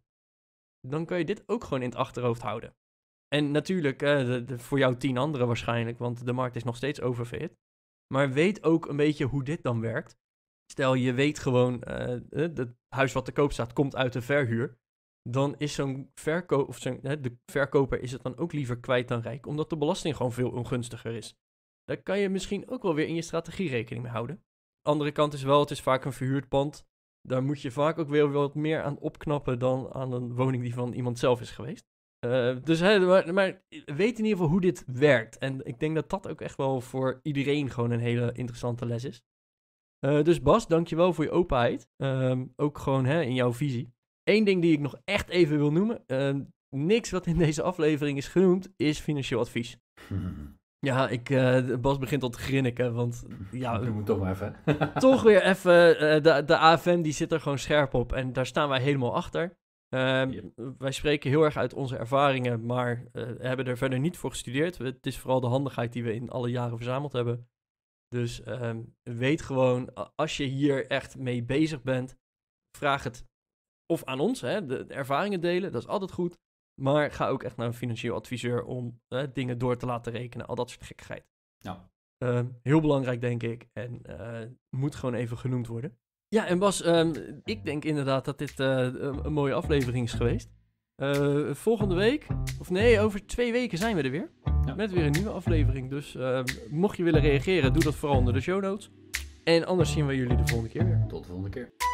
Dan kan je dit ook gewoon in het achterhoofd houden. En natuurlijk, voor jou tien anderen waarschijnlijk, want de markt is nog steeds overfit. Maar weet ook een beetje hoe dit dan werkt. Stel, je weet gewoon, het huis wat te koop staat komt uit de verhuur. Dan is zo'n verkoop, of zo'n, de verkoper is het dan ook liever kwijt dan rijk, omdat de belasting gewoon veel ongunstiger is. Daar kan je misschien ook wel weer in je strategie rekening mee houden andere kant is wel, het is vaak een verhuurd pand. Daar moet je vaak ook weer wat meer aan opknappen dan aan een woning die van iemand zelf is geweest. Eh, dus hè, maar, weet in ieder geval hoe dit werkt. En ik denk dat dat ook echt wel voor iedereen gewoon een hele interessante les is. Eh, dus Bas, dankjewel voor je openheid. Ehm, ook gewoon hè, in jouw visie. Eén ding die ik nog echt even wil noemen. Ehm, niks wat in deze aflevering is genoemd, is financieel advies. Hmm. Ja, ik, eh, Bas begint al te grinniken, want ja... Doe moet toch maar even. toch weer even, eh, de, de AFM die zit er gewoon scherp op en daar staan wij helemaal achter. Ehm, wij spreken heel erg uit onze ervaringen, maar eh, hebben er verder niet voor gestudeerd. Het is vooral de handigheid die we in alle jaren verzameld hebben. Dus ehm, weet gewoon, als je hier echt mee bezig bent, vraag het of aan ons, hè, de ervaringen delen, dat is altijd goed. Maar ga ook echt naar een financieel adviseur om eh, dingen door te laten rekenen. Al dat soort gekkigheid. Ja. Ehm, heel belangrijk, denk ik. En eh, moet gewoon even genoemd worden. Ja, en Bas, ehm, ik denk inderdaad dat dit eh, een mooie aflevering is geweest. volgende week, of nee, over twee weken zijn we er weer. Met weer een nieuwe aflevering. Dus ehm, mocht je willen reageren, doe dat vooral onder de show notes. En anders zien we jullie de volgende keer weer. Tot de volgende keer.